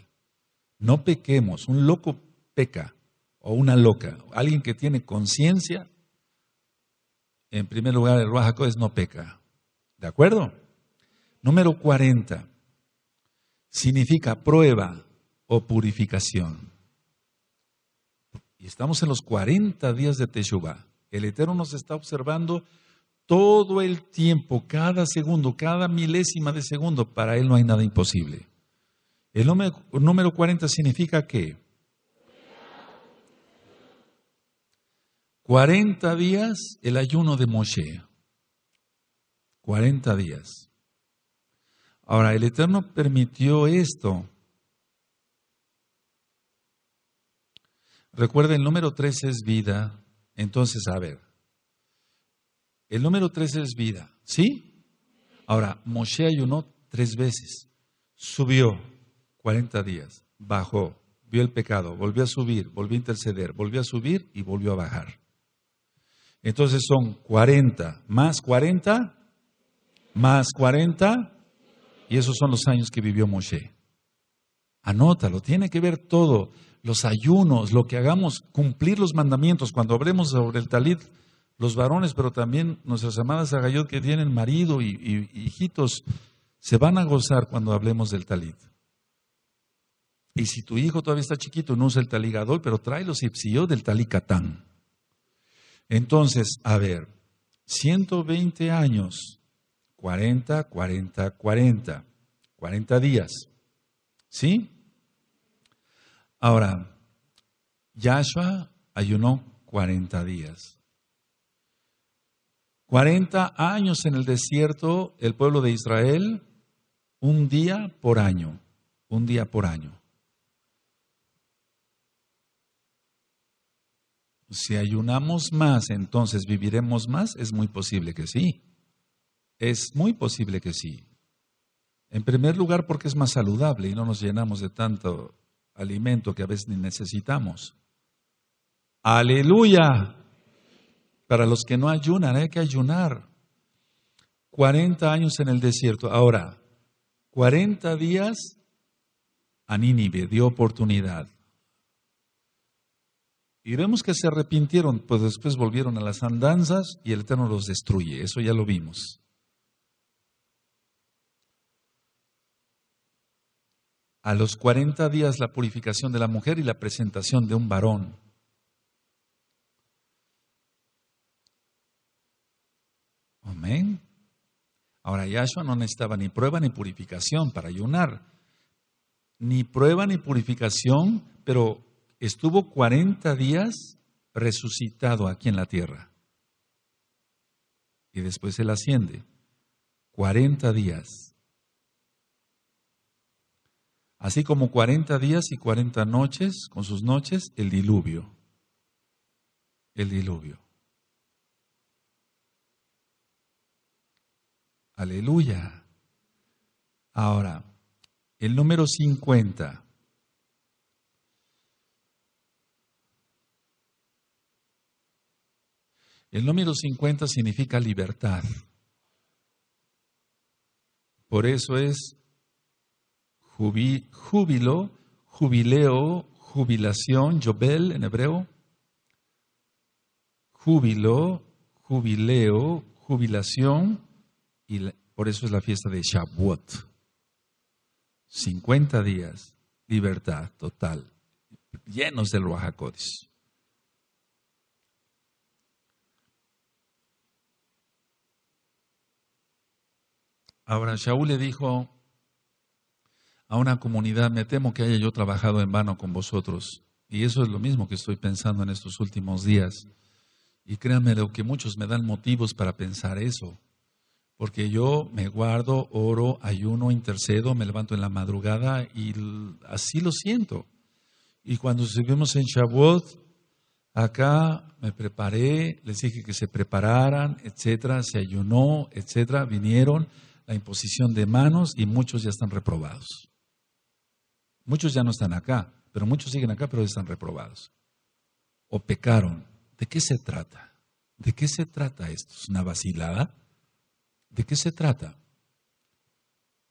No pequemos, un loco peca o una loca, alguien que tiene conciencia, en primer lugar el Ruajaco es no peca. ¿De acuerdo? Número 40. Significa prueba o purificación. Y estamos en los 40 días de Teshuvah. El Eterno nos está observando todo el tiempo, cada segundo, cada milésima de segundo. Para Él no hay nada imposible. El número 40 significa qué? 40 días el ayuno de Moshe. 40 días. Ahora, el Eterno permitió esto. Recuerda, el número 3 es vida. Entonces, a ver. El número 3 es vida, ¿sí? Ahora, Moshe ayunó tres veces. Subió 40 días, bajó, vio el pecado, volvió a subir, volvió a interceder, volvió a subir y volvió a bajar. Entonces son 40, más 40, más 40, y esos son los años que vivió Moshe. Anótalo, tiene que ver todo, los ayunos, lo que hagamos, cumplir los mandamientos. Cuando hablemos sobre el talit, los varones, pero también nuestras amadas agayot que tienen marido y, y, hijitos, se van a gozar cuando hablemos del talit. Y si tu hijo todavía está chiquito, no usa el taligador, pero trae los ipsillos del talicatán. Entonces, a ver, 120 años, 40, 40, 40, 40 días. ¿Sí? Ahora, Yahshua ayunó 40 días. 40 años en el desierto, el pueblo de Israel, un día por año, un día por año. Si ayunamos más, entonces viviremos más, es muy posible que sí. Es muy posible que sí. En primer lugar, porque es más saludable y no nos llenamos de tanto alimento que a veces ni necesitamos. Aleluya. Para los que no ayunan, hay que ayunar. 40 años en el desierto. Ahora, 40 días a Nínive dio oportunidad. Y vemos que se arrepintieron, pues después volvieron a las andanzas y el Eterno los destruye. Eso ya lo vimos. A los 40 días la purificación de la mujer y la presentación de un varón. Amén. Ahora Yahshua no necesitaba ni prueba ni purificación para ayunar. Ni prueba ni purificación, pero estuvo 40 días resucitado aquí en la tierra. Y después él asciende. 40 días. Así como 40 días y 40 noches, con sus noches, el diluvio. El diluvio. Aleluya. Ahora, el número 50. El número 50 significa libertad. Por eso es júbilo, jubileo, jubilación, yobel en hebreo. Júbilo, jubileo, jubilación, y por eso es la fiesta de Shavuot. 50 días, libertad total, llenos del HaKodesh. Ahora, Shaul le dijo a una comunidad, me temo que haya yo trabajado en vano con vosotros. Y eso es lo mismo que estoy pensando en estos últimos días. Y créanme lo que muchos me dan motivos para pensar eso. Porque yo me guardo, oro, ayuno, intercedo, me levanto en la madrugada y así lo siento. Y cuando estuvimos en Shavuot, acá me preparé, les dije que se prepararan, etcétera, se ayunó, etcétera, vinieron la imposición de manos y muchos ya están reprobados. Muchos ya no están acá, pero muchos siguen acá, pero están reprobados. O pecaron. ¿De qué se trata? ¿De qué se trata esto? ¿Es una vacilada? ¿De qué se trata?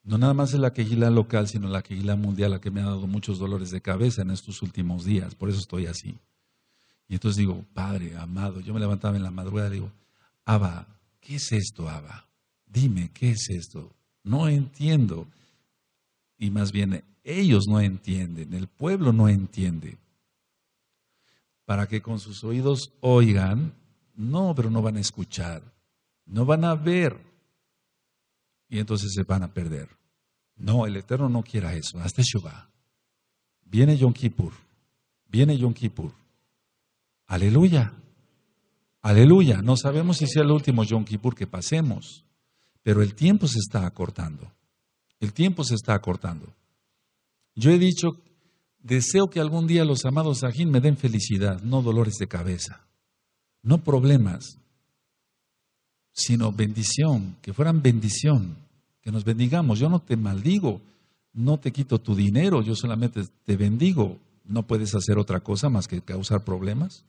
No nada más es la quejila local, sino la quejila mundial, la que me ha dado muchos dolores de cabeza en estos últimos días. Por eso estoy así. Y entonces digo, Padre, amado, yo me levantaba en la madrugada y digo, Abba, ¿qué es esto, Abba? dime, ¿qué es esto? No entiendo. Y más bien, ellos no entienden, el pueblo no entiende. Para que con sus oídos oigan, no, pero no van a escuchar, no van a ver. Y entonces se van a perder. No, el Eterno no quiera eso. Hasta Jehová. Viene Yom Kippur. Viene Yom Kippur. Aleluya. Aleluya. No sabemos si sea el último Yom Kippur que pasemos pero el tiempo se está acortando. El tiempo se está acortando. Yo he dicho, deseo que algún día los amados Sajín me den felicidad, no dolores de cabeza, no problemas, sino bendición, que fueran bendición, que nos bendigamos. Yo no te maldigo, no te quito tu dinero, yo solamente te bendigo. No puedes hacer otra cosa más que causar problemas.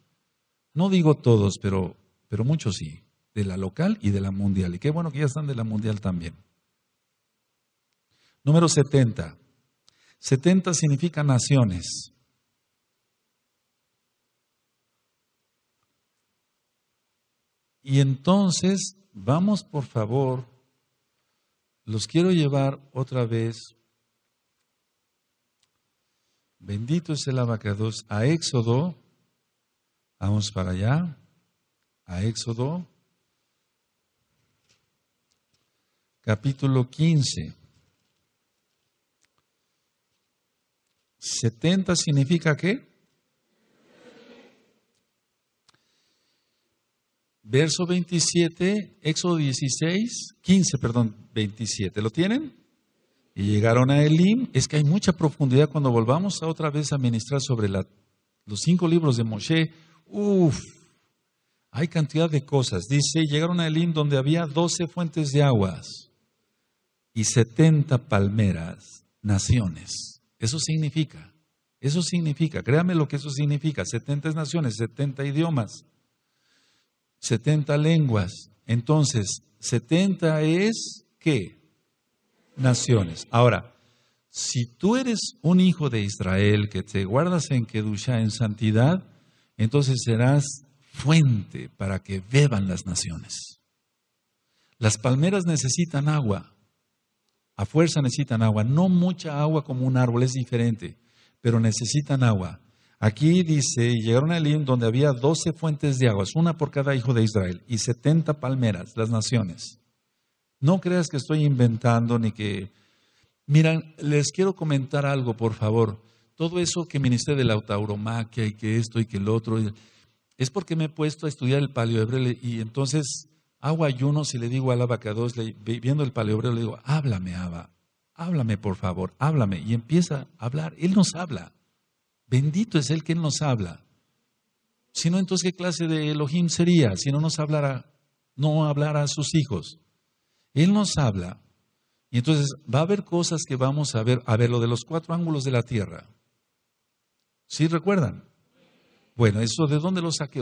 No digo todos, pero, pero muchos sí de la local y de la mundial. Y qué bueno que ya están de la mundial también. Número 70. 70 significa naciones. Y entonces, vamos por favor, los quiero llevar otra vez, bendito es el abacados, a Éxodo, vamos para allá, a Éxodo capítulo 15. 70 significa qué? Verso 27, Éxodo 16, 15, perdón, 27. ¿Lo tienen? Y llegaron a Elim. Es que hay mucha profundidad cuando volvamos a otra vez a ministrar sobre los cinco libros de Moshe. Uf, hay cantidad de cosas. Dice, llegaron a Elim donde había doce fuentes de aguas y setenta palmeras, naciones. Eso significa, eso significa, créame lo que eso significa, 70 naciones, 70 idiomas, 70 lenguas. Entonces, setenta es qué? Naciones. Ahora, si tú eres un hijo de Israel que te guardas en Kedusha, en santidad, entonces serás fuente para que beban las naciones. Las palmeras necesitan agua. A fuerza necesitan agua, no mucha agua como un árbol, es diferente, pero necesitan agua. Aquí dice, llegaron a Elim donde había doce fuentes de aguas, una por cada hijo de Israel, y setenta palmeras, las naciones. No creas que estoy inventando ni que... Miran, les quiero comentar algo, por favor. Todo eso que ministré de la tauromaquia y que esto y que el otro, es porque me he puesto a estudiar el paleo hebreo y entonces hago ayunos si le digo al abacados, viendo el paleobrero, le digo, háblame, Abba, háblame por favor, háblame. Y empieza a hablar, Él nos habla. Bendito es el que nos habla. Si no, entonces, ¿qué clase de Elohim sería si no nos hablara, no hablara a sus hijos? Él nos habla. Y entonces va a haber cosas que vamos a ver, a ver lo de los cuatro ángulos de la tierra. ¿Sí recuerdan? Bueno, eso de dónde lo saqué.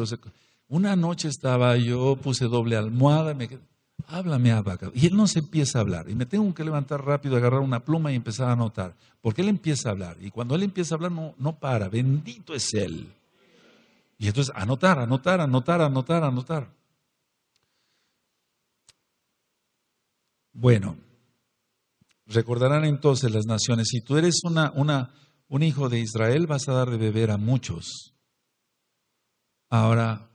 Una noche estaba yo, puse doble almohada, me quedé, háblame vaca. Y él no se empieza a hablar. Y me tengo que levantar rápido, agarrar una pluma y empezar a anotar. Porque él empieza a hablar. Y cuando él empieza a hablar, no, no para. Bendito es él. Y entonces, anotar, anotar, anotar, anotar, anotar. Bueno, recordarán entonces las naciones. Si tú eres un hijo de Israel, vas a dar de beber a muchos. Ahora,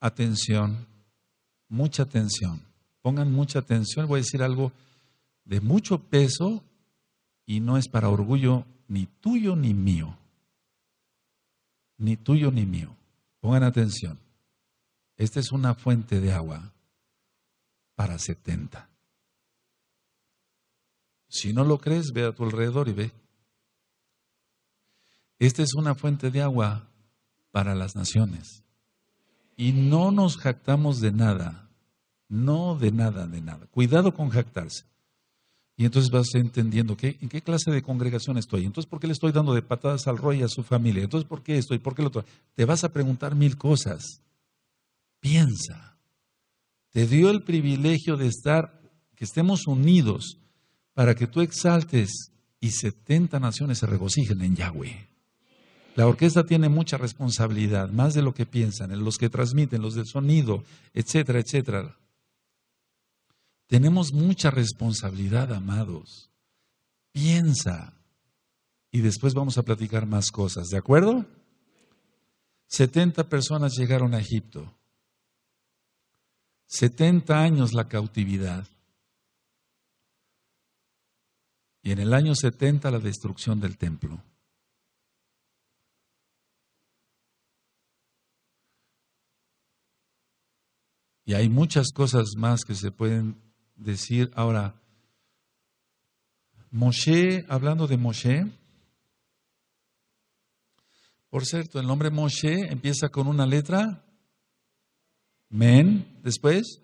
atención, mucha atención. Pongan mucha atención, voy a decir algo de mucho peso y no es para orgullo ni tuyo ni mío. Ni tuyo ni mío. Pongan atención. Esta es una fuente de agua para 70. Si no lo crees, ve a tu alrededor y ve. Esta es una fuente de agua para las naciones y no nos jactamos de nada, no de nada, de nada. Cuidado con jactarse. Y entonces vas entendiendo en qué clase de congregación estoy. Entonces, ¿por qué le estoy dando de patadas al rey y a su familia? Entonces, ¿por qué estoy? por qué lo otro? Te vas a preguntar mil cosas. Piensa. Te dio el privilegio de estar, que estemos unidos para que tú exaltes y 70 naciones se regocijen en Yahweh. La orquesta tiene mucha responsabilidad, más de lo que piensan, en los que transmiten, los del sonido, etcétera, etcétera. Tenemos mucha responsabilidad, amados. Piensa. Y después vamos a platicar más cosas, ¿de acuerdo? 70 personas llegaron a Egipto. 70 años la cautividad. Y en el año 70 la destrucción del templo. Y hay muchas cosas más que se pueden decir. Ahora, Moshe, hablando de Moshe, por cierto, el nombre Moshe empieza con una letra, men, después,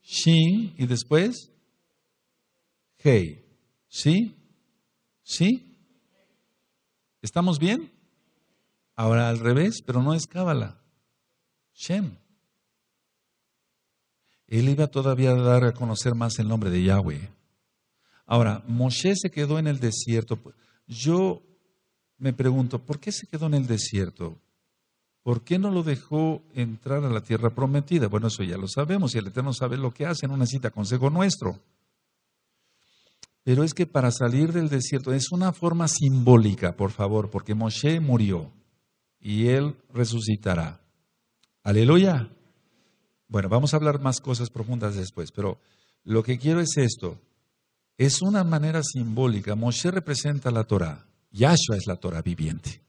shin, y después, hey. ¿Sí? ¿Sí? ¿Estamos bien? Ahora al revés, pero no es Cábala. Shem él iba todavía a dar a conocer más el nombre de Yahweh. Ahora, Moshe se quedó en el desierto. Pues, yo me pregunto, ¿por qué se quedó en el desierto? ¿Por qué no lo dejó entrar a la tierra prometida? Bueno, eso ya lo sabemos y el Eterno sabe lo que hace, no necesita consejo nuestro. Pero es que para salir del desierto es una forma simbólica, por favor, porque Moshe murió y él resucitará. Aleluya. Bueno, vamos a hablar más cosas profundas después, pero lo que quiero es esto. Es una manera simbólica. Moshe representa la Torah. Yahshua es la Torah viviente.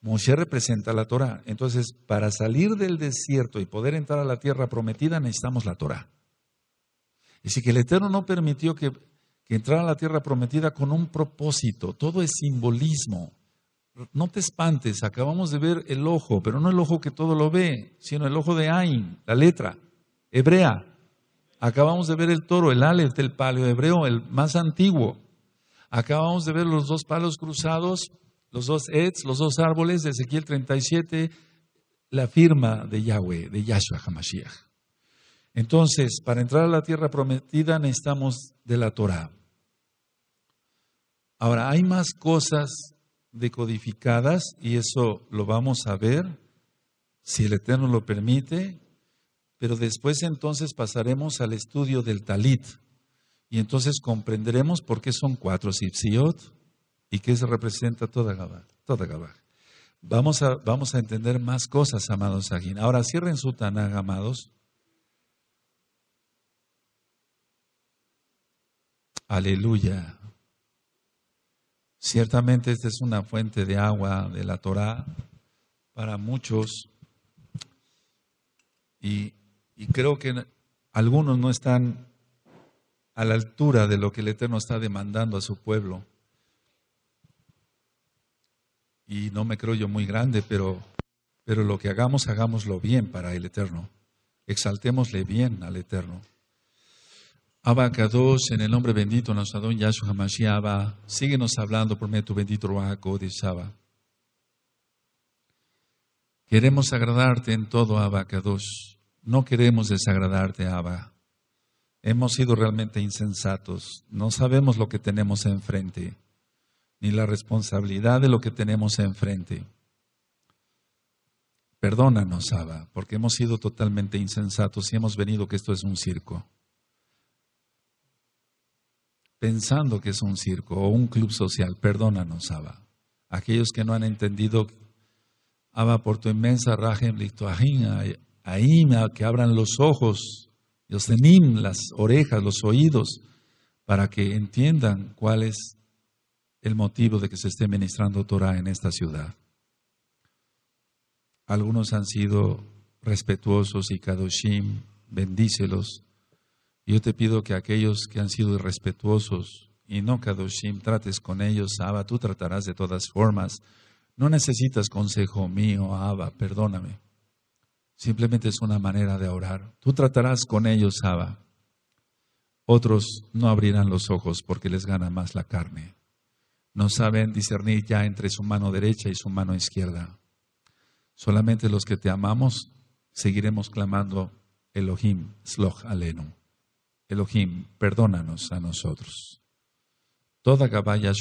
Moshe representa la Torah. Entonces, para salir del desierto y poder entrar a la tierra prometida, necesitamos la Torah. Y si que el Eterno no permitió que, que entrara a la tierra prometida con un propósito. Todo es simbolismo no te espantes, acabamos de ver el ojo, pero no el ojo que todo lo ve, sino el ojo de Ain, la letra hebrea. Acabamos de ver el toro, el Aleph del palio hebreo, el más antiguo. Acabamos de ver los dos palos cruzados, los dos Eds, los dos árboles de Ezequiel 37, la firma de Yahweh, de Yahshua HaMashiach. Entonces, para entrar a la tierra prometida necesitamos de la Torah. Ahora, hay más cosas decodificadas y eso lo vamos a ver si el Eterno lo permite, pero después entonces pasaremos al estudio del talit y entonces comprenderemos por qué son cuatro sipsiot y qué se representa toda Gabá. Toda Vamos, a, entender más cosas, amados aquí Ahora cierren su Tanag amados. Aleluya. Ciertamente esta es una fuente de agua de la Torá para muchos y, creo que algunos no están a la altura de lo que el Eterno está demandando a su pueblo. Y no me creo yo muy grande, pero, pero lo que hagamos, hagámoslo bien para el Eterno. Exaltémosle bien al Eterno. Abba Kadosh, en el nombre bendito de nuestro Adón Yahshua Abba, síguenos hablando por medio de tu bendito Ruach Abba. Queremos agradarte en todo, Abba Kadosh. No queremos desagradarte, Abba. Hemos sido realmente insensatos. No sabemos lo que tenemos enfrente, ni la responsabilidad de lo que tenemos enfrente. Perdónanos, Abba, porque hemos sido totalmente insensatos y hemos venido que esto es un circo pensando que es un circo o un club social. Perdónanos, Abba. Aquellos que no han entendido, Abba, por tu inmensa rajem Aima, que abran los ojos, Yosenim, las orejas, los oídos, para que entiendan cuál es el motivo de que se esté ministrando Torah en esta ciudad. Algunos han sido respetuosos y Kadoshim, bendícelos. Yo te pido que aquellos que han sido irrespetuosos y no Kadoshim, trates con ellos, Abba, tú tratarás de todas formas. No necesitas consejo mío, Abba, perdóname. Simplemente es una manera de orar. Tú tratarás con ellos, Abba. Otros no abrirán los ojos porque les gana más la carne. No saben discernir ya entre su mano derecha y su mano izquierda. Solamente los que te amamos seguiremos clamando Elohim, Sloch Alenu. Elohim, perdónanos a nosotros. Toda Gabaya